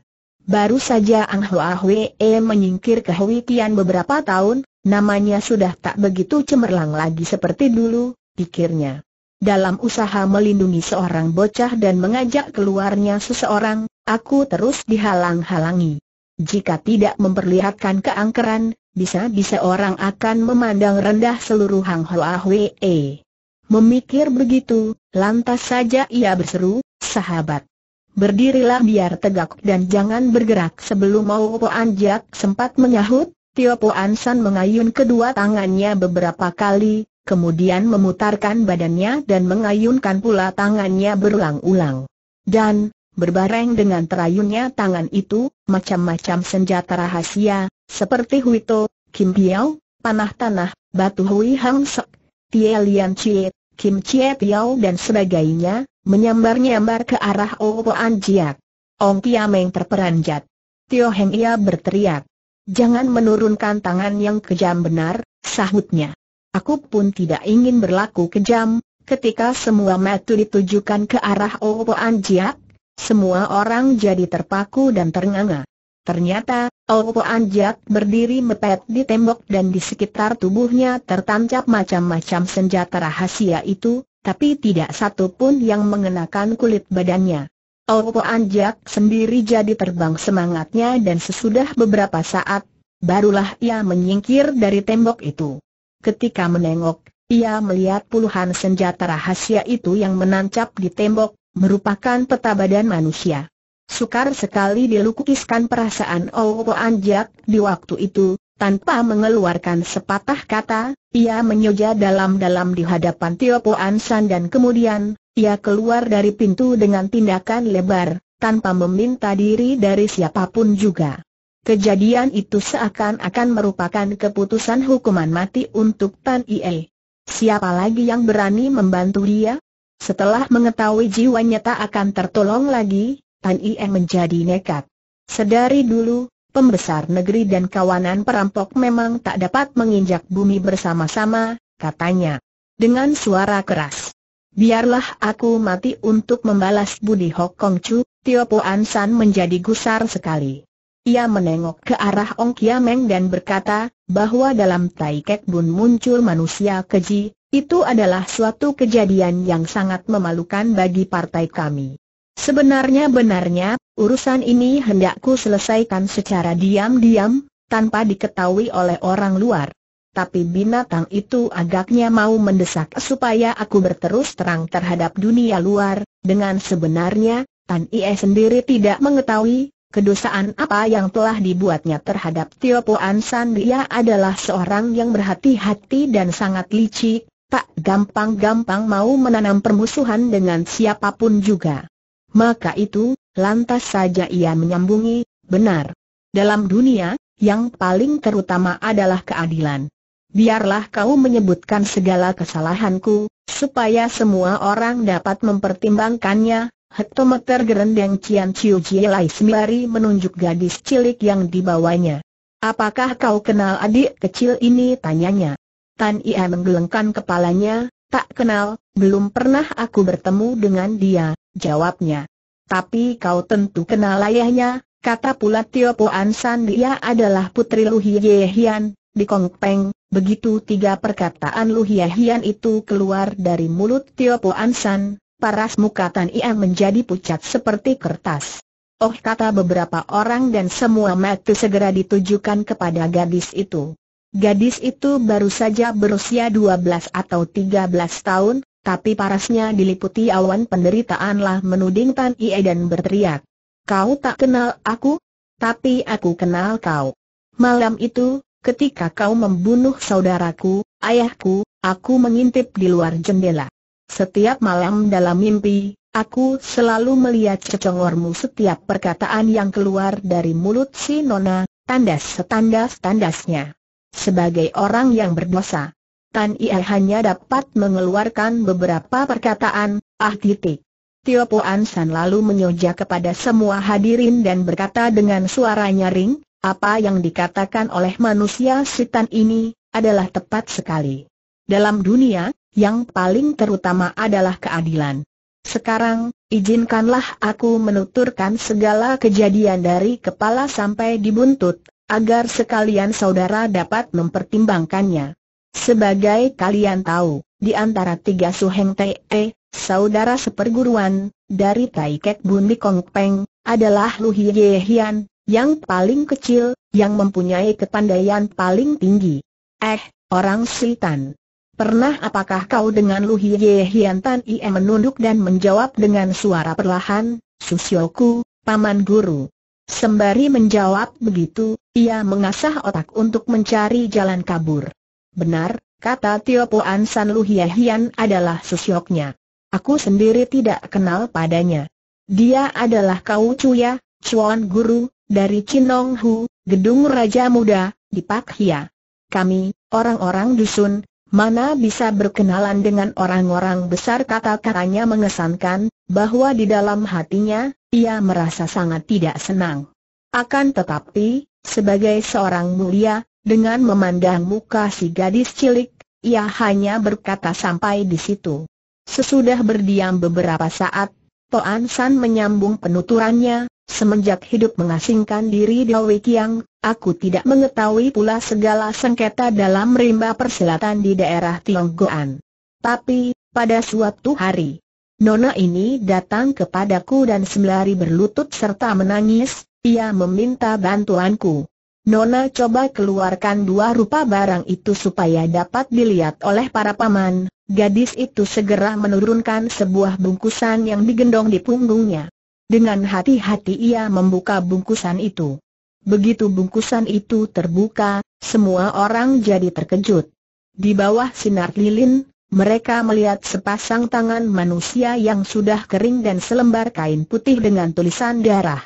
Baru saja Ang Hoa Hwee menyingkir ke Hwi Tian beberapa tahun, namanya sudah tak begitu cemerlang lagi seperti dulu, pikirnya. Dalam usaha melindungi seorang bocah dan mengajak keluarnya seseorang, aku terus dihalang-halangi. Jika tidak memperlihatkan keangkeran, bisa-bisa orang akan memandang rendah seluruh Hang Hoa Hwee. Memikir begitu, lantas saja ia berseru, sahabat. Berdirilah biar tegak dan jangan bergerak sebelum mau poanjak. sempat menyahut, Tio Poan San mengayun kedua tangannya beberapa kali, kemudian memutarkan badannya dan mengayunkan pula tangannya berulang-ulang. Dan, Berbareng dengan terayunnya tangan itu, macam-macam senjata rahasia, seperti Huito, Kim Piao, Panah Tanah, Batu Hui Hang Sek, Tie Lian Chie, Kim Chie Piao dan sebagainya, menyambar-nyambar ke arah Opo Anjiak. Ong Kiameng terperanjat. Tio Heng ia berteriak. Jangan menurunkan tangan yang kejam benar, sahutnya. Aku pun tidak ingin berlaku kejam, ketika semua metu ditujukan ke arah Opo Anjiak, semua orang jadi terpaku dan ternganga. Ternyata, Opo Anjiak berdiri mepet di tembok dan di sekitar tubuhnya tertancap macam-macam senjata rahasia itu, tapi tidak satu pun yang mengenakan kulit badannya. Opo Anjak sendiri jadi terbang semangatnya dan sesudah beberapa saat, barulah ia menyingkir dari tembok itu. Ketika menengok, ia melihat puluhan senjata rahasia itu yang menancap di tembok, merupakan peta badan manusia. Sukar sekali dilukiskan perasaan Owo Anjak di waktu itu, tanpa mengeluarkan sepatah kata, ia menyoja dalam-dalam di hadapan Tio Po Ansan dan kemudian, ia keluar dari pintu dengan tindakan lebar, tanpa meminta diri dari siapapun juga. Kejadian itu seakan-akan merupakan keputusan hukuman mati untuk Tan Ie. Siapa lagi yang berani membantu dia? Setelah mengetahui jiwanya tak akan tertolong lagi, Tan Ie menjadi nekat. Sedari dulu, pembesar negeri dan kawanan perampok memang tak dapat menginjak bumi bersama-sama, katanya. Dengan suara keras. Biarlah aku mati untuk membalas budi Hok Kong Chu, Tio An San menjadi gusar sekali. Ia menengok ke arah Ong Kia Meng dan berkata, bahwa dalam Tai Kek Bun muncul manusia keji, itu adalah suatu kejadian yang sangat memalukan bagi partai kami. Sebenarnya-benarnya, urusan ini hendakku selesaikan secara diam-diam, tanpa diketahui oleh orang luar. Tapi binatang itu agaknya mau mendesak supaya aku berterus terang terhadap dunia luar, dengan sebenarnya, Tan Ie sendiri tidak mengetahui, kedosaan apa yang telah dibuatnya terhadap Tio Puan San dia adalah seorang yang berhati-hati dan sangat licik, tak gampang-gampang mau menanam permusuhan dengan siapapun juga. Maka itu, lantas saja ia menyambungi, benar. Dalam dunia, yang paling terutama adalah keadilan. Biarlah kau menyebutkan segala kesalahanku, supaya semua orang dapat mempertimbangkannya. Hektometer gerendeng Cian Chiu Jielai Semilari menunjuk gadis cilik yang dibawanya. Apakah kau kenal adik kecil ini? Tanyanya. Tan Ia menggelengkan kepalanya, tak kenal, belum pernah aku bertemu dengan dia, Jawabnya. Tapi kau tentu kenal ayahnya, kata pula Tio Po San dia adalah putri Lu Hie Hian, di Kong Peng. Begitu tiga perkataan Lu Hie Hian itu keluar dari mulut Tio Po San, paras muka Tan Ia menjadi pucat seperti kertas. Oh kata beberapa orang dan semua mata segera ditujukan kepada gadis itu. Gadis itu baru saja berusia 12 atau 13 tahun, tapi parasnya diliputi awan penderitaanlah menuding Tan Ie dan berteriak. Kau tak kenal aku? Tapi aku kenal kau. Malam itu, ketika kau membunuh saudaraku, ayahku, aku mengintip di luar jendela. Setiap malam dalam mimpi, aku selalu melihat cecongormu setiap perkataan yang keluar dari mulut si Nona, tandas setandas-tandasnya. Sebagai orang yang berdosa, Tan Ie hanya dapat mengeluarkan beberapa perkataan, ah titik. Tio An San lalu menyoja kepada semua hadirin dan berkata dengan suara nyaring, apa yang dikatakan oleh manusia sitan ini, adalah tepat sekali. Dalam dunia, yang paling terutama adalah keadilan. Sekarang, izinkanlah aku menuturkan segala kejadian dari kepala sampai dibuntut, agar sekalian saudara dapat mempertimbangkannya. Sebagai kalian tahu, di antara tiga Suheng Te, saudara seperguruan, dari Tai Kek Kong Peng, adalah Lu Hie Hian, yang paling kecil, yang mempunyai kepandaian paling tinggi. Eh, orang Sultan. Pernah apakah kau dengan Lu Hie Hian Tan Ie menunduk dan menjawab dengan suara perlahan, Susyoku, Paman Guru. Sembari menjawab begitu, ia mengasah otak untuk mencari jalan kabur. Benar, kata Tio Puan San Lu Hian adalah sesioknya. Aku sendiri tidak kenal padanya. Dia adalah Kau Cuya, Chuan Guru, dari Chinong Hu, Gedung Raja Muda, di Pak Hia. Kami, orang-orang dusun, mana bisa berkenalan dengan orang-orang besar kata-katanya mengesankan, bahwa di dalam hatinya, ia merasa sangat tidak senang. Akan tetapi, sebagai seorang mulia, dengan memandang muka si gadis cilik, ia hanya berkata sampai di situ. Sesudah berdiam beberapa saat, Toan San menyambung penuturannya, semenjak hidup mengasingkan diri di Wei aku tidak mengetahui pula segala sengketa dalam rimba persilatan di daerah Tionggoan. Tapi, pada suatu hari, Nona ini datang kepadaku dan sembari berlutut serta menangis, ia meminta bantuanku. Nona coba keluarkan dua rupa barang itu supaya dapat dilihat oleh para paman, gadis itu segera menurunkan sebuah bungkusan yang digendong di punggungnya. Dengan hati-hati ia membuka bungkusan itu. Begitu bungkusan itu terbuka, semua orang jadi terkejut. Di bawah sinar lilin, mereka melihat sepasang tangan manusia yang sudah kering dan selembar kain putih dengan tulisan darah.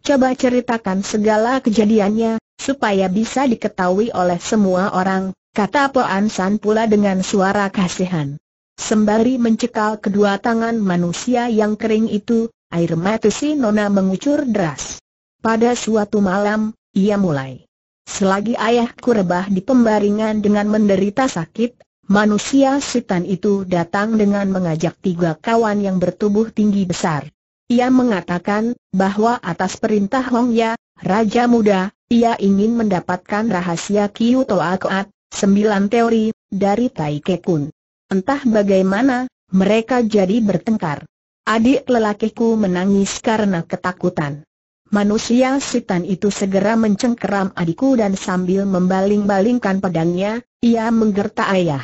Coba ceritakan segala kejadiannya, supaya bisa diketahui oleh semua orang, kata Poan San pula dengan suara kasihan. Sembari mencekal kedua tangan manusia yang kering itu, air mata si Nona mengucur deras. Pada suatu malam, ia mulai. Selagi ayahku rebah di pembaringan dengan menderita sakit, manusia setan itu datang dengan mengajak tiga kawan yang bertubuh tinggi besar. Ia mengatakan bahwa atas perintah Hong Ya, Raja muda, ia ingin mendapatkan rahasia Kiu Toa Koat, sembilan teori, dari Tai Kekun. Entah bagaimana, mereka jadi bertengkar. Adik lelakiku menangis karena ketakutan. Manusia setan itu segera mencengkeram adikku dan sambil membaling-balingkan pedangnya, ia menggerta ayah.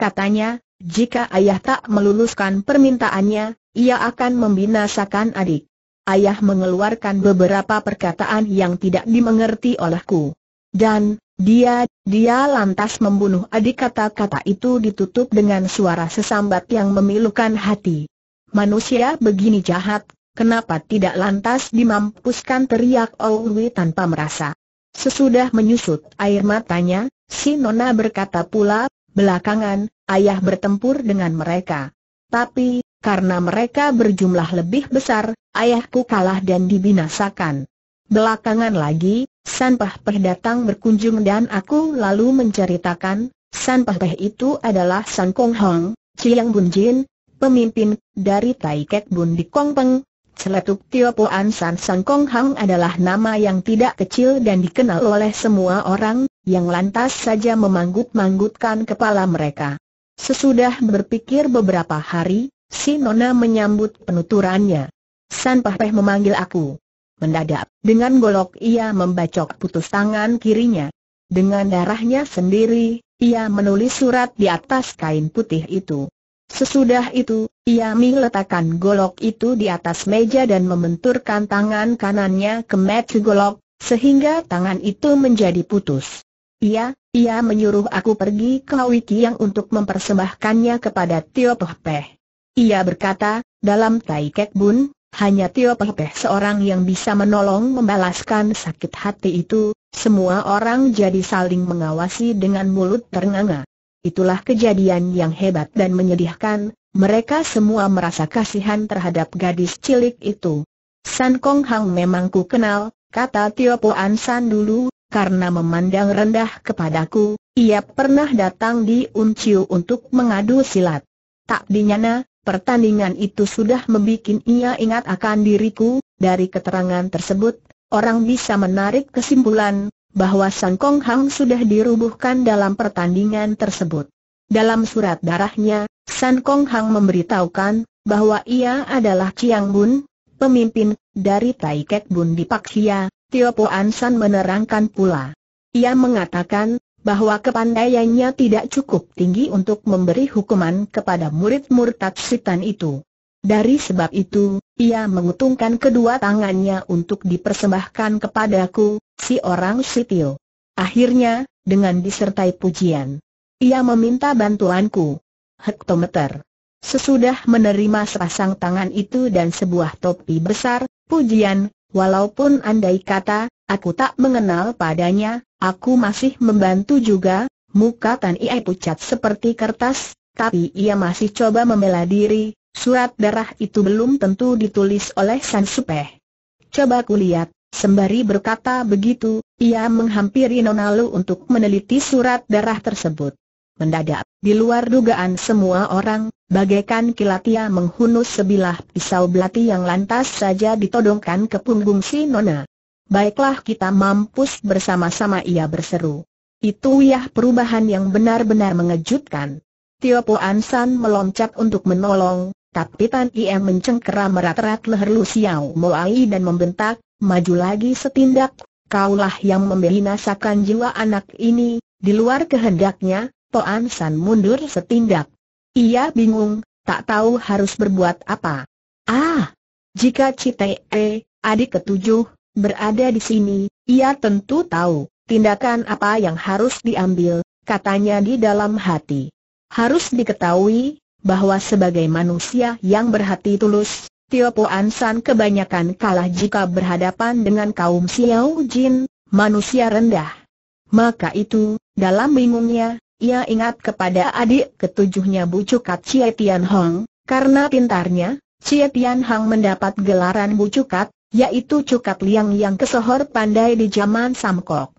Katanya, jika ayah tak meluluskan permintaannya, ia akan membinasakan adik ayah mengeluarkan beberapa perkataan yang tidak dimengerti olehku. Dan, dia, dia lantas membunuh adik kata-kata itu ditutup dengan suara sesambat yang memilukan hati. Manusia begini jahat, kenapa tidak lantas dimampuskan teriak Owi tanpa merasa. Sesudah menyusut air matanya, si Nona berkata pula, belakangan, ayah bertempur dengan mereka. Tapi, karena mereka berjumlah lebih besar, ayahku kalah dan dibinasakan. Belakangan lagi, San Pah Peh datang berkunjung dan aku lalu menceritakan, San Pah Peh itu adalah San Kong Hong, Chiang Bun Jin, pemimpin dari Tai Kek Bun di Kong Peng. Celetuk Tio Puan San San Kong Hong adalah nama yang tidak kecil dan dikenal oleh semua orang, yang lantas saja memanggut-manggutkan kepala mereka. Sesudah berpikir beberapa hari, Si Nona menyambut penuturannya. San Pahpeh memanggil aku. Mendadak, dengan golok ia membacok putus tangan kirinya. Dengan darahnya sendiri, ia menulis surat di atas kain putih itu. Sesudah itu, ia meletakkan golok itu di atas meja dan membenturkan tangan kanannya ke meja golok, sehingga tangan itu menjadi putus. Ia, ia menyuruh aku pergi ke yang untuk mempersembahkannya kepada Tio Peh. Ia berkata, dalam Tai Bun, hanya Tio Pepe seorang yang bisa menolong membalaskan sakit hati itu, semua orang jadi saling mengawasi dengan mulut ternganga. Itulah kejadian yang hebat dan menyedihkan, mereka semua merasa kasihan terhadap gadis cilik itu. San Kong Hang memang ku kenal, kata Tio Puan San dulu, karena memandang rendah kepadaku, ia pernah datang di Unciu untuk mengadu silat. Tak dinyana, Pertandingan itu sudah membuat ia ingat akan diriku, dari keterangan tersebut, orang bisa menarik kesimpulan, bahwa Sang Kong Hang sudah dirubuhkan dalam pertandingan tersebut. Dalam surat darahnya, Sang Kong Hang memberitahukan, bahwa ia adalah Chiang Bun, pemimpin, dari Tai Kek Bun di Paksia, Tio Po San menerangkan pula. Ia mengatakan, bahwa kepandaiannya tidak cukup tinggi untuk memberi hukuman kepada murid murtad setan itu. Dari sebab itu, ia mengutungkan kedua tangannya untuk dipersembahkan kepadaku, si orang sitil. Akhirnya, dengan disertai pujian, ia meminta bantuanku. Hektometer. Sesudah menerima sepasang tangan itu dan sebuah topi besar, pujian, Walaupun andai kata, aku tak mengenal padanya, aku masih membantu juga, muka Tan Ie pucat seperti kertas, tapi ia masih coba membela diri, surat darah itu belum tentu ditulis oleh San Supeh. Coba kulihat, sembari berkata begitu, ia menghampiri Nonalu untuk meneliti surat darah tersebut. Mendadak, di luar dugaan semua orang, bagaikan kilat ia menghunus sebilah pisau belati yang lantas saja ditodongkan ke punggung si Nona. Baiklah kita mampus bersama-sama ia berseru. Itu ya perubahan yang benar-benar mengejutkan. Tio Po Ansan meloncat untuk menolong, tapi Tan Iem mencengkeram merat-rat leher Lu Xiao Moai dan membentak, maju lagi setindak, kaulah yang membinasakan jiwa anak ini, di luar kehendaknya, Toan San mundur setindak. Ia bingung, tak tahu harus berbuat apa. Ah, jika Citee, adik ketujuh, berada di sini, ia tentu tahu tindakan apa yang harus diambil, katanya di dalam hati. Harus diketahui bahwa sebagai manusia yang berhati tulus, Tio Po Ansan kebanyakan kalah jika berhadapan dengan kaum Xiao Jin, manusia rendah. Maka itu, dalam bingungnya, ia ingat kepada adik ketujuhnya Cukat Chie Tian Hong, karena pintarnya, Chie Tian Hong mendapat gelaran Bu Cukat, yaitu Cukat Liang yang kesohor pandai di zaman Samkok.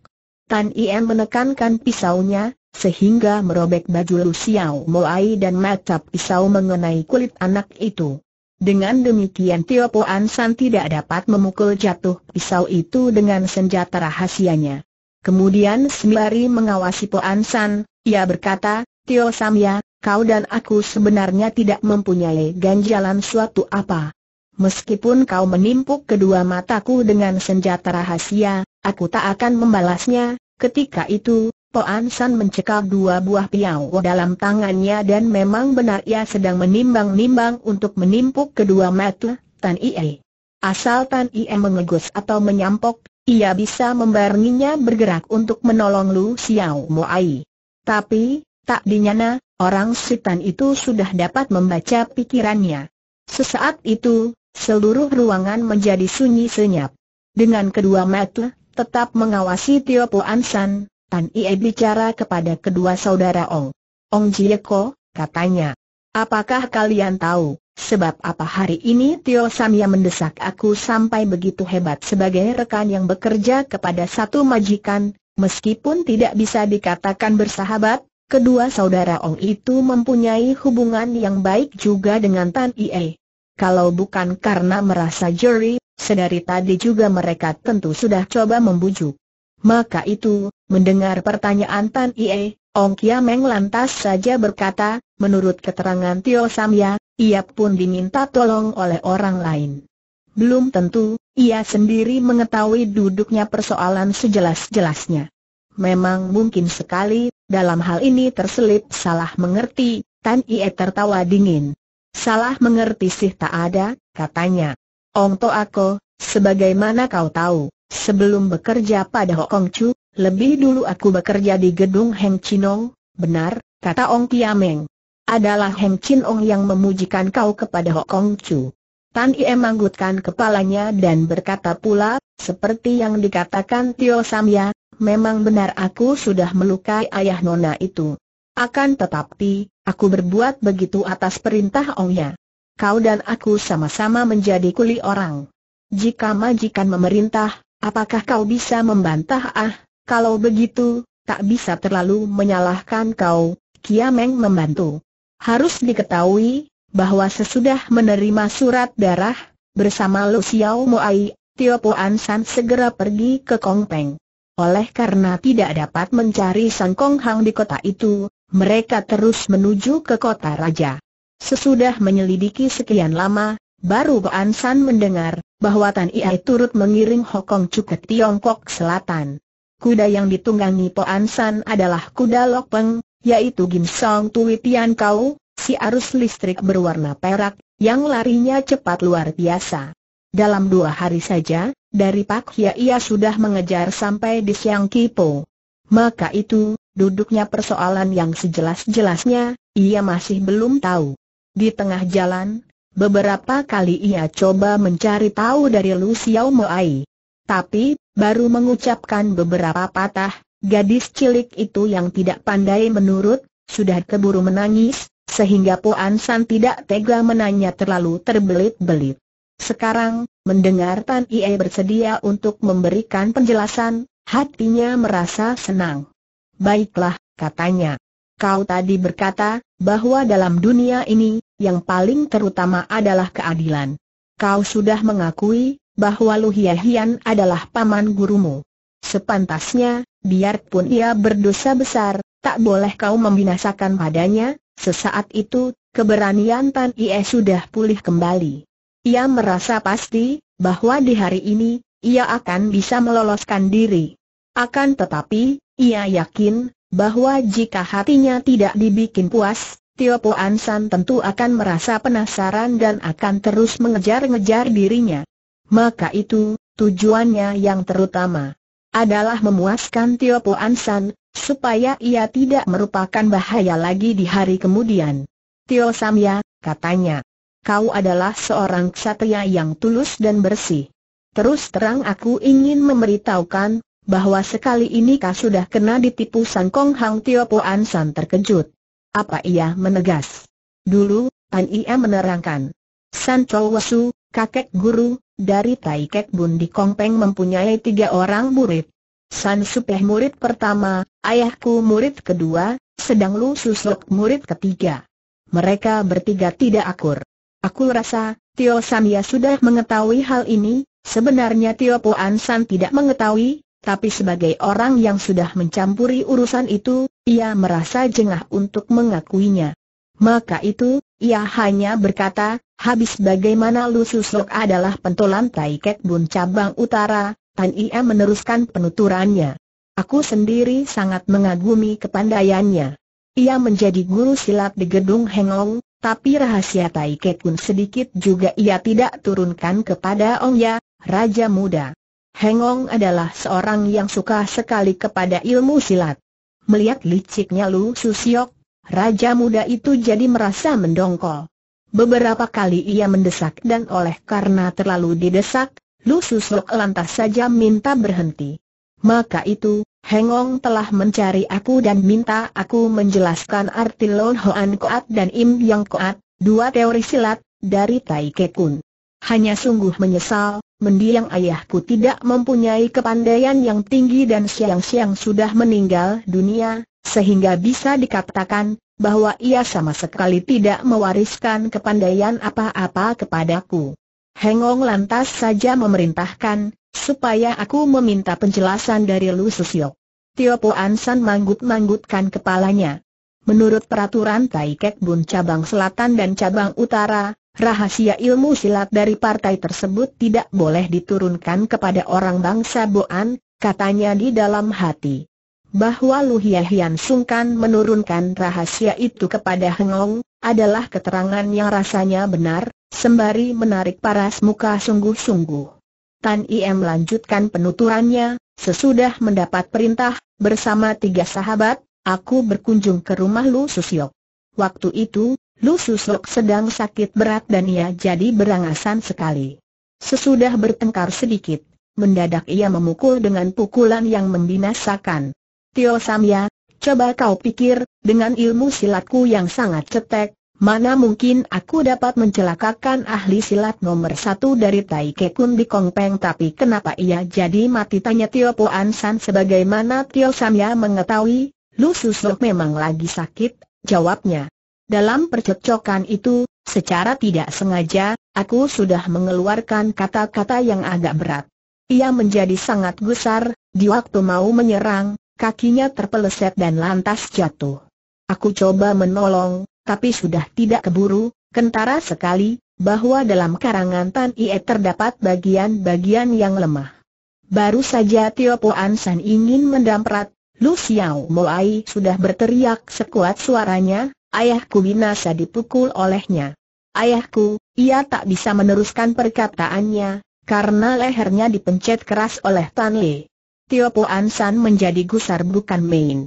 Tan Ien menekankan pisaunya, sehingga merobek baju Lu Xiao Moai dan macap pisau mengenai kulit anak itu. Dengan demikian Tio Po San tidak dapat memukul jatuh pisau itu dengan senjata rahasianya. Kemudian sembari mengawasi Po San, ia berkata, Tio Samya, kau dan aku sebenarnya tidak mempunyai ganjalan suatu apa. Meskipun kau menimpuk kedua mataku dengan senjata rahasia, aku tak akan membalasnya. Ketika itu, Poan San mencekal dua buah piau dalam tangannya dan memang benar ia sedang menimbang-nimbang untuk menimpuk kedua mata Tan Ie. Asal Tan Ie mengegus atau menyampok, ia bisa membaringinya bergerak untuk menolong Lu Xiao Moai. Tapi, tak dinyana, orang setan itu sudah dapat membaca pikirannya. Sesaat itu, seluruh ruangan menjadi sunyi senyap. Dengan kedua mata, tetap mengawasi Tio Po Ansan, Tan Ie bicara kepada kedua saudara Ong. Ong Jie Ko, katanya. Apakah kalian tahu, sebab apa hari ini Tio Samia mendesak aku sampai begitu hebat sebagai rekan yang bekerja kepada satu majikan, Meskipun tidak bisa dikatakan bersahabat, kedua saudara Ong itu mempunyai hubungan yang baik juga dengan Tan Ie. Kalau bukan karena merasa jeri, sedari tadi juga mereka tentu sudah coba membujuk. Maka itu, mendengar pertanyaan Tan Ie, Ong Kia Meng lantas saja berkata, menurut keterangan Tio Samya, ia pun diminta tolong oleh orang lain belum tentu, ia sendiri mengetahui duduknya persoalan sejelas-jelasnya. Memang mungkin sekali, dalam hal ini terselip salah mengerti, Tan Ie tertawa dingin. Salah mengerti sih tak ada, katanya. Ong To Ako, sebagaimana kau tahu, sebelum bekerja pada Hokong Chu, lebih dulu aku bekerja di gedung Heng Chinong, benar, kata Ong Tiameng. Adalah Heng Chinong yang memujikan kau kepada Hokong Chu. Tan Ie manggutkan kepalanya dan berkata pula, seperti yang dikatakan Tio Samya, memang benar aku sudah melukai ayah nona itu. Akan tetapi, aku berbuat begitu atas perintah Ongnya. Kau dan aku sama-sama menjadi kuli orang. Jika majikan memerintah, apakah kau bisa membantah ah? Kalau begitu, tak bisa terlalu menyalahkan kau, Kiameng membantu. Harus diketahui, bahwa sesudah menerima surat darah, bersama Lu Xiao Moai, Tio Puan San segera pergi ke Kong Peng. Oleh karena tidak dapat mencari Sang Kong Hang di kota itu, mereka terus menuju ke kota raja. Sesudah menyelidiki sekian lama, baru An San mendengar bahwa Tan Iai turut mengiring Hokong Chu ke Tiongkok Selatan. Kuda yang ditunggangi Po San adalah kuda Lokpeng, yaitu Gim Song Tui Tian Kau, arus listrik berwarna perak, yang larinya cepat luar biasa. Dalam dua hari saja, dari Pak Hia ia sudah mengejar sampai di Siang Kipo. Maka itu, duduknya persoalan yang sejelas-jelasnya, ia masih belum tahu. Di tengah jalan, beberapa kali ia coba mencari tahu dari Lu Xiao Moai. Tapi, baru mengucapkan beberapa patah, gadis cilik itu yang tidak pandai menurut, sudah keburu menangis, sehingga Puan San tidak tega menanya terlalu terbelit-belit. Sekarang, mendengar Tan Ie bersedia untuk memberikan penjelasan, hatinya merasa senang. Baiklah, katanya. Kau tadi berkata, bahwa dalam dunia ini, yang paling terutama adalah keadilan. Kau sudah mengakui, bahwa Lu Hian adalah paman gurumu. Sepantasnya, biarpun ia berdosa besar, tak boleh kau membinasakan padanya, Sesaat itu, keberanian Tan Ie sudah pulih kembali. Ia merasa pasti, bahwa di hari ini, ia akan bisa meloloskan diri. Akan tetapi, ia yakin, bahwa jika hatinya tidak dibikin puas, Tio Po San tentu akan merasa penasaran dan akan terus mengejar-ngejar dirinya. Maka itu, tujuannya yang terutama adalah memuaskan Tio Po San, supaya ia tidak merupakan bahaya lagi di hari kemudian. Tio Samya, katanya, kau adalah seorang ksatria yang tulus dan bersih. Terus terang aku ingin memberitahukan, bahwa sekali ini kau sudah kena ditipu Sang Kong Hang Tio Puan San terkejut. Apa ia menegas? Dulu, An Ia menerangkan. San Chow Wasu, kakek guru, dari Tai Kek Bun di Kongpeng mempunyai tiga orang murid. San Supeh murid pertama, ayahku murid kedua, sedang Lu Susok murid ketiga. Mereka bertiga tidak akur. Aku rasa, Tio Samia ya sudah mengetahui hal ini, sebenarnya Tio Puan San tidak mengetahui, tapi sebagai orang yang sudah mencampuri urusan itu, ia merasa jengah untuk mengakuinya. Maka itu, ia hanya berkata, habis bagaimana Lu Susok adalah pentolan Taiket Bun cabang utara, Tan Ia meneruskan penuturannya. Aku sendiri sangat mengagumi kepandaiannya. Ia menjadi guru silat di gedung Hengong, tapi rahasia Tai pun pun sedikit juga ia tidak turunkan kepada Ong Ya, Raja Muda. Hengong adalah seorang yang suka sekali kepada ilmu silat. Melihat liciknya Lu Susiok, Raja Muda itu jadi merasa mendongkol. Beberapa kali ia mendesak dan oleh karena terlalu didesak, Lu Susok lantas saja minta berhenti. Maka itu, Hengong telah mencari aku dan minta aku menjelaskan arti Lon Hoan Koat dan Im Yang Koat, dua teori silat, dari Tai Kekun. Hanya sungguh menyesal, mendiang ayahku tidak mempunyai kepandaian yang tinggi dan siang-siang sudah meninggal dunia, sehingga bisa dikatakan, bahwa ia sama sekali tidak mewariskan kepandaian apa-apa kepadaku. Hengong lantas saja memerintahkan, supaya aku meminta penjelasan dari Lu Susio. Tio Po San manggut-manggutkan kepalanya. Menurut peraturan Tai Kek Bun cabang selatan dan cabang utara, rahasia ilmu silat dari partai tersebut tidak boleh diturunkan kepada orang bangsa Boan, katanya di dalam hati. Bahwa Lu Hian sungkan menurunkan rahasia itu kepada Hengong, adalah keterangan yang rasanya benar, Sembari menarik paras muka sungguh-sungguh. Tan IM lanjutkan penuturannya, sesudah mendapat perintah, bersama tiga sahabat, aku berkunjung ke rumah Lu Susyok. Waktu itu, Lu Susyok sedang sakit berat dan ia jadi berangasan sekali. Sesudah bertengkar sedikit, mendadak ia memukul dengan pukulan yang membinasakan. Tio Samya, coba kau pikir, dengan ilmu silatku yang sangat cetek, Mana mungkin aku dapat mencelakakan ahli silat nomor satu dari Tai Kun di Kong Peng? tapi kenapa ia jadi mati tanya Tio Po San sebagaimana Tio Samya mengetahui, Lu Susok memang lagi sakit, jawabnya. Dalam percocokan itu, secara tidak sengaja, aku sudah mengeluarkan kata-kata yang agak berat. Ia menjadi sangat gusar, di waktu mau menyerang, kakinya terpeleset dan lantas jatuh. Aku coba menolong, tapi sudah tidak keburu, kentara sekali, bahwa dalam karangan Tan Ie terdapat bagian-bagian yang lemah. Baru saja Tio An San ingin mendamprat, Lu Xiao Ai sudah berteriak sekuat suaranya, ayahku binasa dipukul olehnya. Ayahku, ia tak bisa meneruskan perkataannya, karena lehernya dipencet keras oleh Tan Li. Tio An San menjadi gusar bukan main.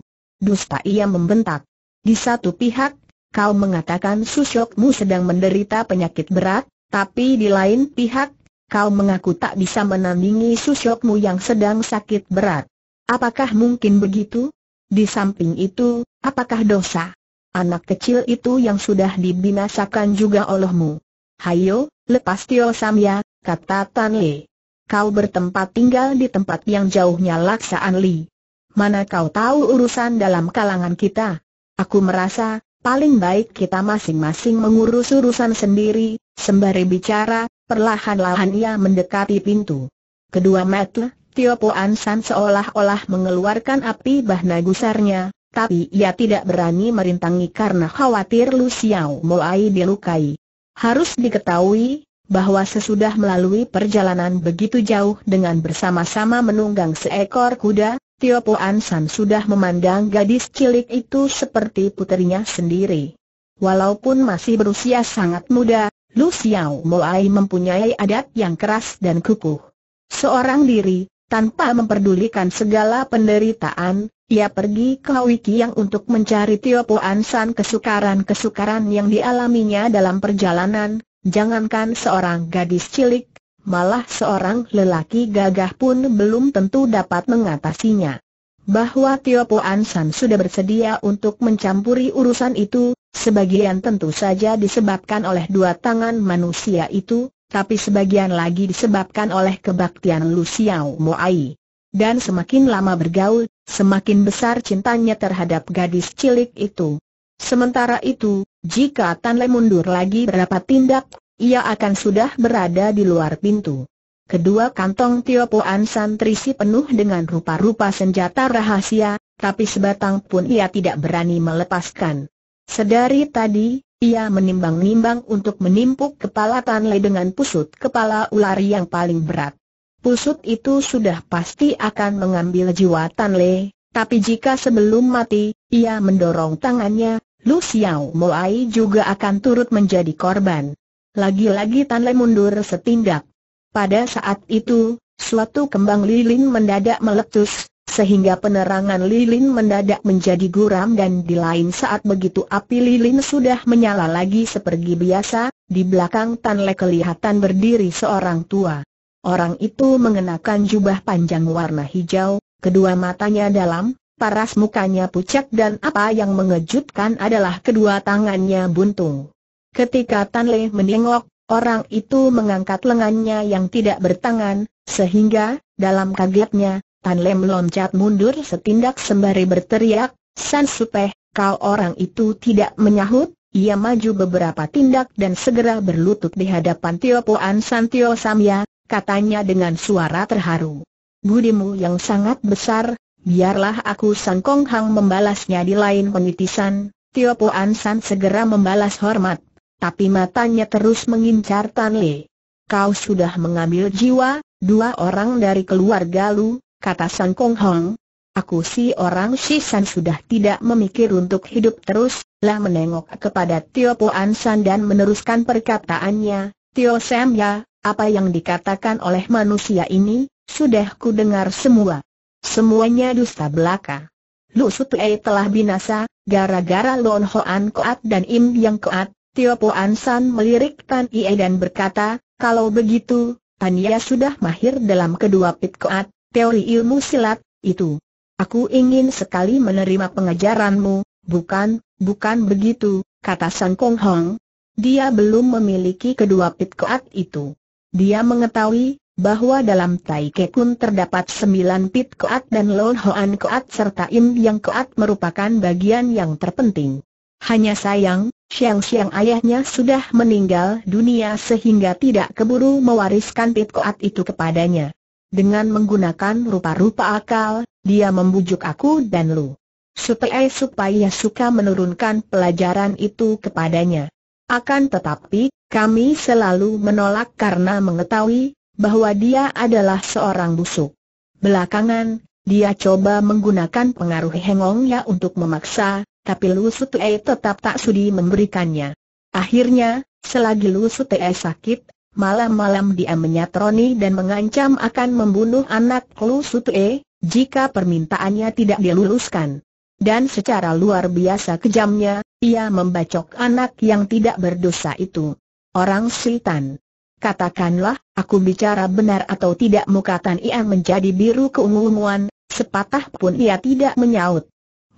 Dusta ia membentak. Di satu pihak, Kau mengatakan susokmu sedang menderita penyakit berat, tapi di lain pihak, kau mengaku tak bisa menandingi susokmu yang sedang sakit berat. Apakah mungkin begitu? Di samping itu, apakah dosa? Anak kecil itu yang sudah dibinasakan juga olehmu. Hayo, lepas Tio Samya, kata Tan Li. Kau bertempat tinggal di tempat yang jauhnya An Li. Mana kau tahu urusan dalam kalangan kita? Aku merasa, paling baik kita masing-masing mengurus urusan sendiri, sembari bicara, perlahan-lahan ia mendekati pintu. Kedua mata, Tio An San seolah-olah mengeluarkan api bahna gusarnya, tapi ia tidak berani merintangi karena khawatir Lu Xiao mulai dilukai. Harus diketahui, bahwa sesudah melalui perjalanan begitu jauh dengan bersama-sama menunggang seekor kuda, Tio Po San sudah memandang gadis cilik itu seperti puterinya sendiri. Walaupun masih berusia sangat muda, Lu Xiao mulai mempunyai adat yang keras dan kukuh. Seorang diri, tanpa memperdulikan segala penderitaan, ia pergi ke Wikiang untuk mencari Tio Po San kesukaran-kesukaran yang dialaminya dalam perjalanan, jangankan seorang gadis cilik, malah seorang lelaki gagah pun belum tentu dapat mengatasinya. Bahwa Tio Po San sudah bersedia untuk mencampuri urusan itu, sebagian tentu saja disebabkan oleh dua tangan manusia itu, tapi sebagian lagi disebabkan oleh kebaktian Lu Xiao Moai. Dan semakin lama bergaul, semakin besar cintanya terhadap gadis cilik itu. Sementara itu, jika Tan Le mundur lagi berapa tindak, ia akan sudah berada di luar pintu. Kedua kantong tiopoan santri si penuh dengan rupa-rupa senjata rahasia, tapi sebatang pun ia tidak berani melepaskan. Sedari tadi, ia menimbang-nimbang untuk menimpuk kepala Tan Lei dengan pusut kepala ular yang paling berat. Pusut itu sudah pasti akan mengambil jiwa Tan Lei, tapi jika sebelum mati, ia mendorong tangannya, Lu Xiao Moai juga akan turut menjadi korban. Lagi-lagi Tan Le mundur setindak. Pada saat itu, suatu kembang lilin mendadak meletus, sehingga penerangan lilin mendadak menjadi guram dan di lain saat begitu api lilin sudah menyala lagi seperti biasa, di belakang Tan Le kelihatan berdiri seorang tua. Orang itu mengenakan jubah panjang warna hijau, kedua matanya dalam, paras mukanya pucat dan apa yang mengejutkan adalah kedua tangannya buntung. Ketika Tan Le menengok, orang itu mengangkat lengannya yang tidak bertangan, sehingga, dalam kagetnya, Tan Le meloncat mundur setindak sembari berteriak, San Supeh, kau orang itu tidak menyahut, ia maju beberapa tindak dan segera berlutut di hadapan Tio Puan San Tio Samya, katanya dengan suara terharu. Budimu yang sangat besar, biarlah aku San Kong Hang membalasnya di lain penitisan, Tio Puan San segera membalas hormat tapi matanya terus mengincar Tan Le. Kau sudah mengambil jiwa, dua orang dari keluarga Lu, kata San Kong Hong. Aku si orang Shisan sudah tidak memikir untuk hidup terus, lah menengok kepada Tio Po San dan meneruskan perkataannya, Tio Sam ya, apa yang dikatakan oleh manusia ini, sudah ku dengar semua. Semuanya dusta belaka. Lu supaya telah binasa, gara-gara Lon Hoan Koat dan Im Yang Koat, Tio Po Ansan melirik Tan Ie dan berkata, kalau begitu, Tan Ie sudah mahir dalam kedua pitkoat, teori ilmu silat, itu. Aku ingin sekali menerima pengajaranmu, bukan, bukan begitu, kata San Kong Hong. Dia belum memiliki kedua pitkoat itu. Dia mengetahui bahwa dalam Tai Ke terdapat sembilan pitkoat dan Lon Hoan Koat serta Im Yang Koat merupakan bagian yang terpenting. Hanya sayang, Siang-siang ayahnya sudah meninggal dunia sehingga tidak keburu mewariskan pit itu kepadanya. Dengan menggunakan rupa-rupa akal, dia membujuk aku dan Lu. Supaya supaya suka menurunkan pelajaran itu kepadanya. Akan tetapi, kami selalu menolak karena mengetahui bahwa dia adalah seorang busuk. Belakangan, dia coba menggunakan pengaruh hengongnya untuk memaksa, tapi Lu Sutei tetap tak sudi memberikannya. Akhirnya, selagi Lu Sutei sakit, malam-malam dia menyatroni dan mengancam akan membunuh anak Lu Sutei, jika permintaannya tidak diluluskan. Dan secara luar biasa kejamnya, ia membacok anak yang tidak berdosa itu. Orang Sultan. Katakanlah, aku bicara benar atau tidak mukatan ia menjadi biru keunguan, Sepatah pun ia tidak menyaut.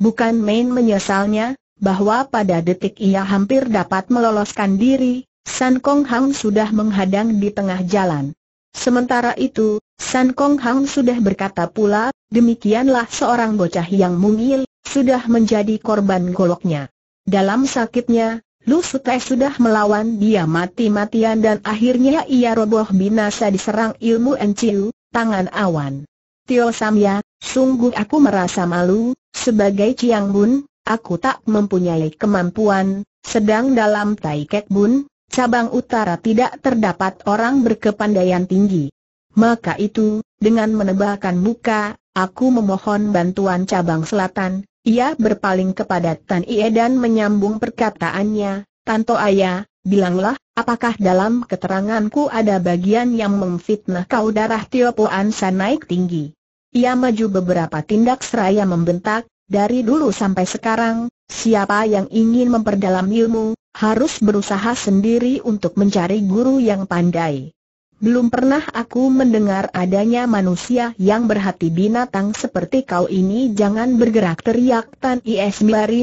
Bukan main menyesalnya, bahwa pada detik ia hampir dapat meloloskan diri, San Kong Hang sudah menghadang di tengah jalan. Sementara itu, San Kong Hang sudah berkata pula, demikianlah seorang bocah yang mungil, sudah menjadi korban goloknya. Dalam sakitnya, Lu Sutai sudah melawan dia mati-matian dan akhirnya ia roboh binasa diserang ilmu Enciu, tangan awan. Tio Samya, Sungguh aku merasa malu, sebagai Chiang Bun, aku tak mempunyai kemampuan, sedang dalam Tai Kek Bun, cabang utara tidak terdapat orang berkepandaian tinggi. Maka itu, dengan menebalkan muka, aku memohon bantuan cabang selatan, ia berpaling kepada Tan Ie dan menyambung perkataannya, Tanto Ayah, bilanglah, apakah dalam keteranganku ada bagian yang memfitnah kau darah Tiopuan Sa naik tinggi? Ia maju beberapa tindak seraya membentak, dari dulu sampai sekarang, siapa yang ingin memperdalam ilmu, harus berusaha sendiri untuk mencari guru yang pandai. Belum pernah aku mendengar adanya manusia yang berhati binatang seperti kau ini Jangan bergerak teriak Tan Is Mbari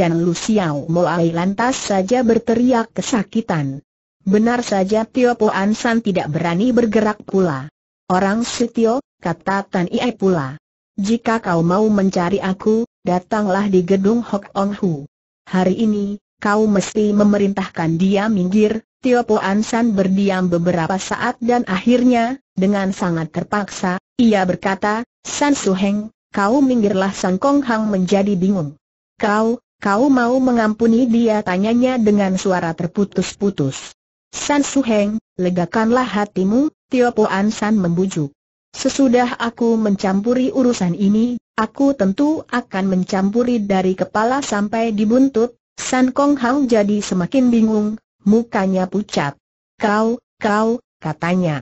dan Lu Xiao lantas saja berteriak kesakitan Benar saja Tio Puan San tidak berani bergerak pula Orang Setio, kata Tan Ie pula. Jika kau mau mencari aku, datanglah di gedung Hok Ong Hu. Hari ini, kau mesti memerintahkan dia minggir, Tio Po San berdiam beberapa saat dan akhirnya, dengan sangat terpaksa, ia berkata, San Su Heng, kau minggirlah Sang Kong Hang menjadi bingung. Kau, kau mau mengampuni dia tanyanya dengan suara terputus-putus. San Su Heng, legakanlah hatimu, Tio Po San membujuk. Sesudah aku mencampuri urusan ini, aku tentu akan mencampuri dari kepala sampai di buntut. San Kong Hang jadi semakin bingung, mukanya pucat. Kau, kau, katanya.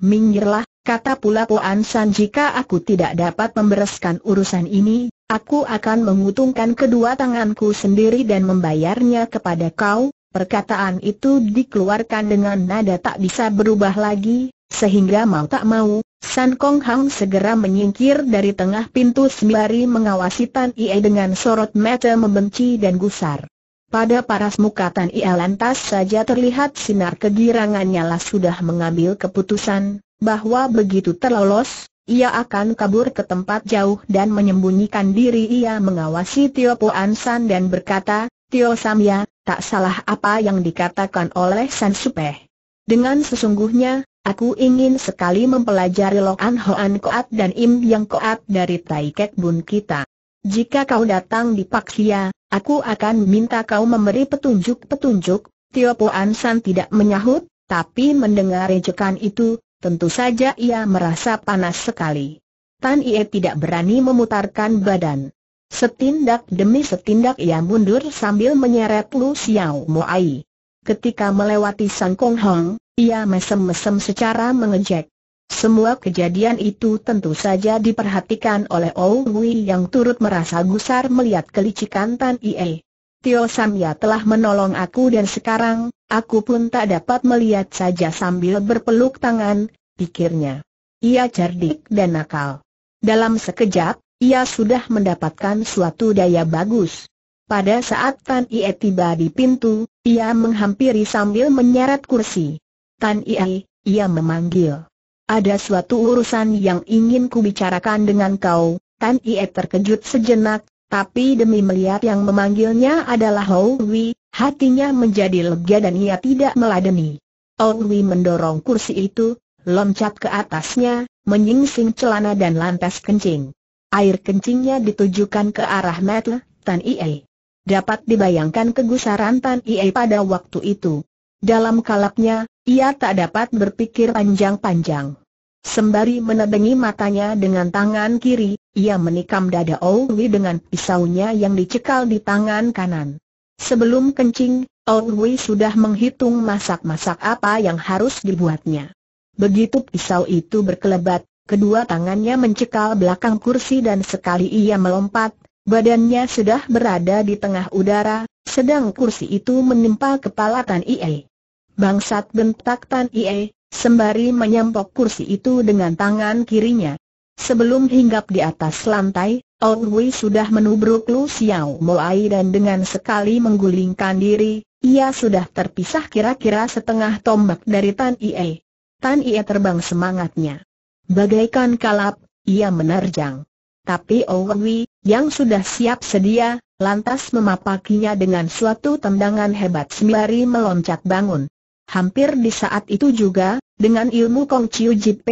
Minggirlah, kata pula Po San jika aku tidak dapat membereskan urusan ini, aku akan mengutungkan kedua tanganku sendiri dan membayarnya kepada kau. Perkataan itu dikeluarkan dengan nada tak bisa berubah lagi, sehingga mau tak mau, San Kong Hang segera menyingkir dari tengah pintu sembari mengawasi Tan Ie dengan sorot mata membenci dan gusar. Pada paras muka Tan Ie lantas saja terlihat sinar kegirangannya lah sudah mengambil keputusan, bahwa begitu terlolos, ia akan kabur ke tempat jauh dan menyembunyikan diri ia mengawasi Tio Puan San dan berkata, Tio Samya, tak salah apa yang dikatakan oleh San Supeh. Dengan sesungguhnya, Aku ingin sekali mempelajari Loan Hoan Koat dan Im Yang Koat dari Tai Kek Bun kita. Jika kau datang di Paksia, aku akan minta kau memberi petunjuk-petunjuk. Tio Puan San tidak menyahut, tapi mendengar rejekan itu, tentu saja ia merasa panas sekali. Tan Ie tidak berani memutarkan badan. Setindak demi setindak ia mundur sambil menyeret Lu Xiao Moai. Ketika melewati Sang Kong Hong, ia mesem-mesem secara mengejek. Semua kejadian itu tentu saja diperhatikan oleh Ou Wei yang turut merasa gusar melihat kelicikan Tan Ie. Tio Samya telah menolong aku dan sekarang, aku pun tak dapat melihat saja sambil berpeluk tangan, pikirnya. Ia cerdik dan nakal. Dalam sekejap, ia sudah mendapatkan suatu daya bagus. Pada saat Tan Ie tiba di pintu, ia menghampiri sambil menyeret kursi. Tan Iai, ia memanggil. Ada suatu urusan yang ingin ku bicarakan dengan kau, Tan Iai terkejut sejenak, tapi demi melihat yang memanggilnya adalah Hou Wei, hatinya menjadi lega dan ia tidak meladeni. Hou Wei mendorong kursi itu, loncat ke atasnya, menyingsing celana dan lantas kencing. Air kencingnya ditujukan ke arah Matt, Tan Iai. Dapat dibayangkan kegusaran Tan Ie pada waktu itu. Dalam kalapnya, ia tak dapat berpikir panjang-panjang. Sembari menebengi matanya dengan tangan kiri, ia menikam dada Owi dengan pisaunya yang dicekal di tangan kanan. Sebelum kencing, Owi sudah menghitung masak-masak apa yang harus dibuatnya. Begitu pisau itu berkelebat, kedua tangannya mencekal belakang kursi dan sekali ia melompat, badannya sudah berada di tengah udara, sedang kursi itu menimpa kepala Tan Ie. Bangsat bentak Tan Ie, sembari menyempok kursi itu dengan tangan kirinya. Sebelum hinggap di atas lantai, Ong Wei sudah menubruk Lu Xiao Moai dan dengan sekali menggulingkan diri, ia sudah terpisah kira-kira setengah tombak dari Tan Ie. Tan Ie terbang semangatnya. Bagaikan kalap, ia menerjang. Tapi Ong Wei, yang sudah siap sedia, lantas memapakinya dengan suatu tendangan hebat sembari meloncat bangun. Hampir di saat itu juga, dengan ilmu Kong Chiu Jit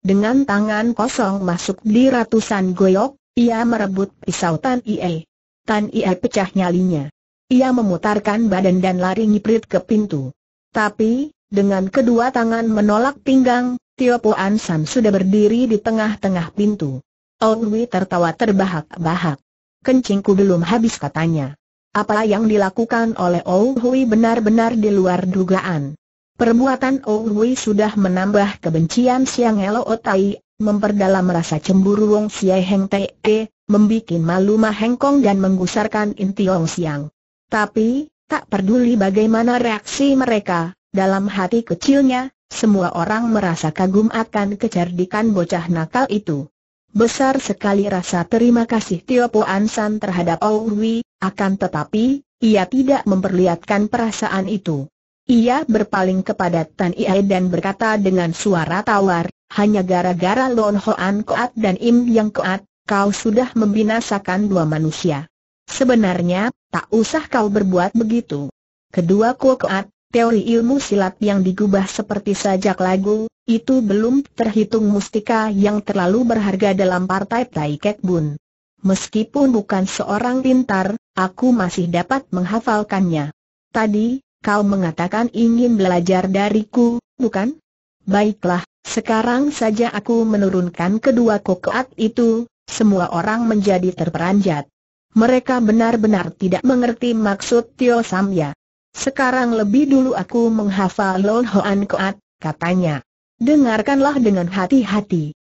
dengan tangan kosong masuk di ratusan goyok, ia merebut pisau Tan Ie. Tan Ie pecah nyalinya. Ia memutarkan badan dan lari nyiprit ke pintu. Tapi, dengan kedua tangan menolak pinggang, Tio Puan Sam sudah berdiri di tengah-tengah pintu. Ong Wei tertawa terbahak-bahak. Kencingku belum habis katanya. Apa yang dilakukan oleh Ou Hui benar-benar di luar dugaan. Perbuatan Ou Hui sudah menambah kebencian Siang Elo Tai, memperdalam rasa cemburu Wong Siai Heng Te, membikin malu Ma Heng Kong dan menggusarkan inti Wong Siang. Tapi, tak peduli bagaimana reaksi mereka, dalam hati kecilnya, semua orang merasa kagum akan kecerdikan bocah nakal itu. Besar sekali rasa terima kasih Tio Po San terhadap Owi, akan tetapi, ia tidak memperlihatkan perasaan itu. Ia berpaling kepada Tan Ie dan berkata dengan suara tawar, hanya gara-gara Lon Hoan Koat dan Im Yang Koat, kau sudah membinasakan dua manusia. Sebenarnya, tak usah kau berbuat begitu. Kedua Koat, teori ilmu silat yang digubah seperti sajak lagu, itu belum terhitung mustika yang terlalu berharga dalam partai Tai Kek Bun. Meskipun bukan seorang pintar, aku masih dapat menghafalkannya. Tadi, kau mengatakan ingin belajar dariku, bukan? Baiklah, sekarang saja aku menurunkan kedua kokoat itu, semua orang menjadi terperanjat. Mereka benar-benar tidak mengerti maksud Tio Samya. Sekarang lebih dulu aku menghafal Lon Hoan Koat, katanya. Dengarkanlah dengan hati-hati.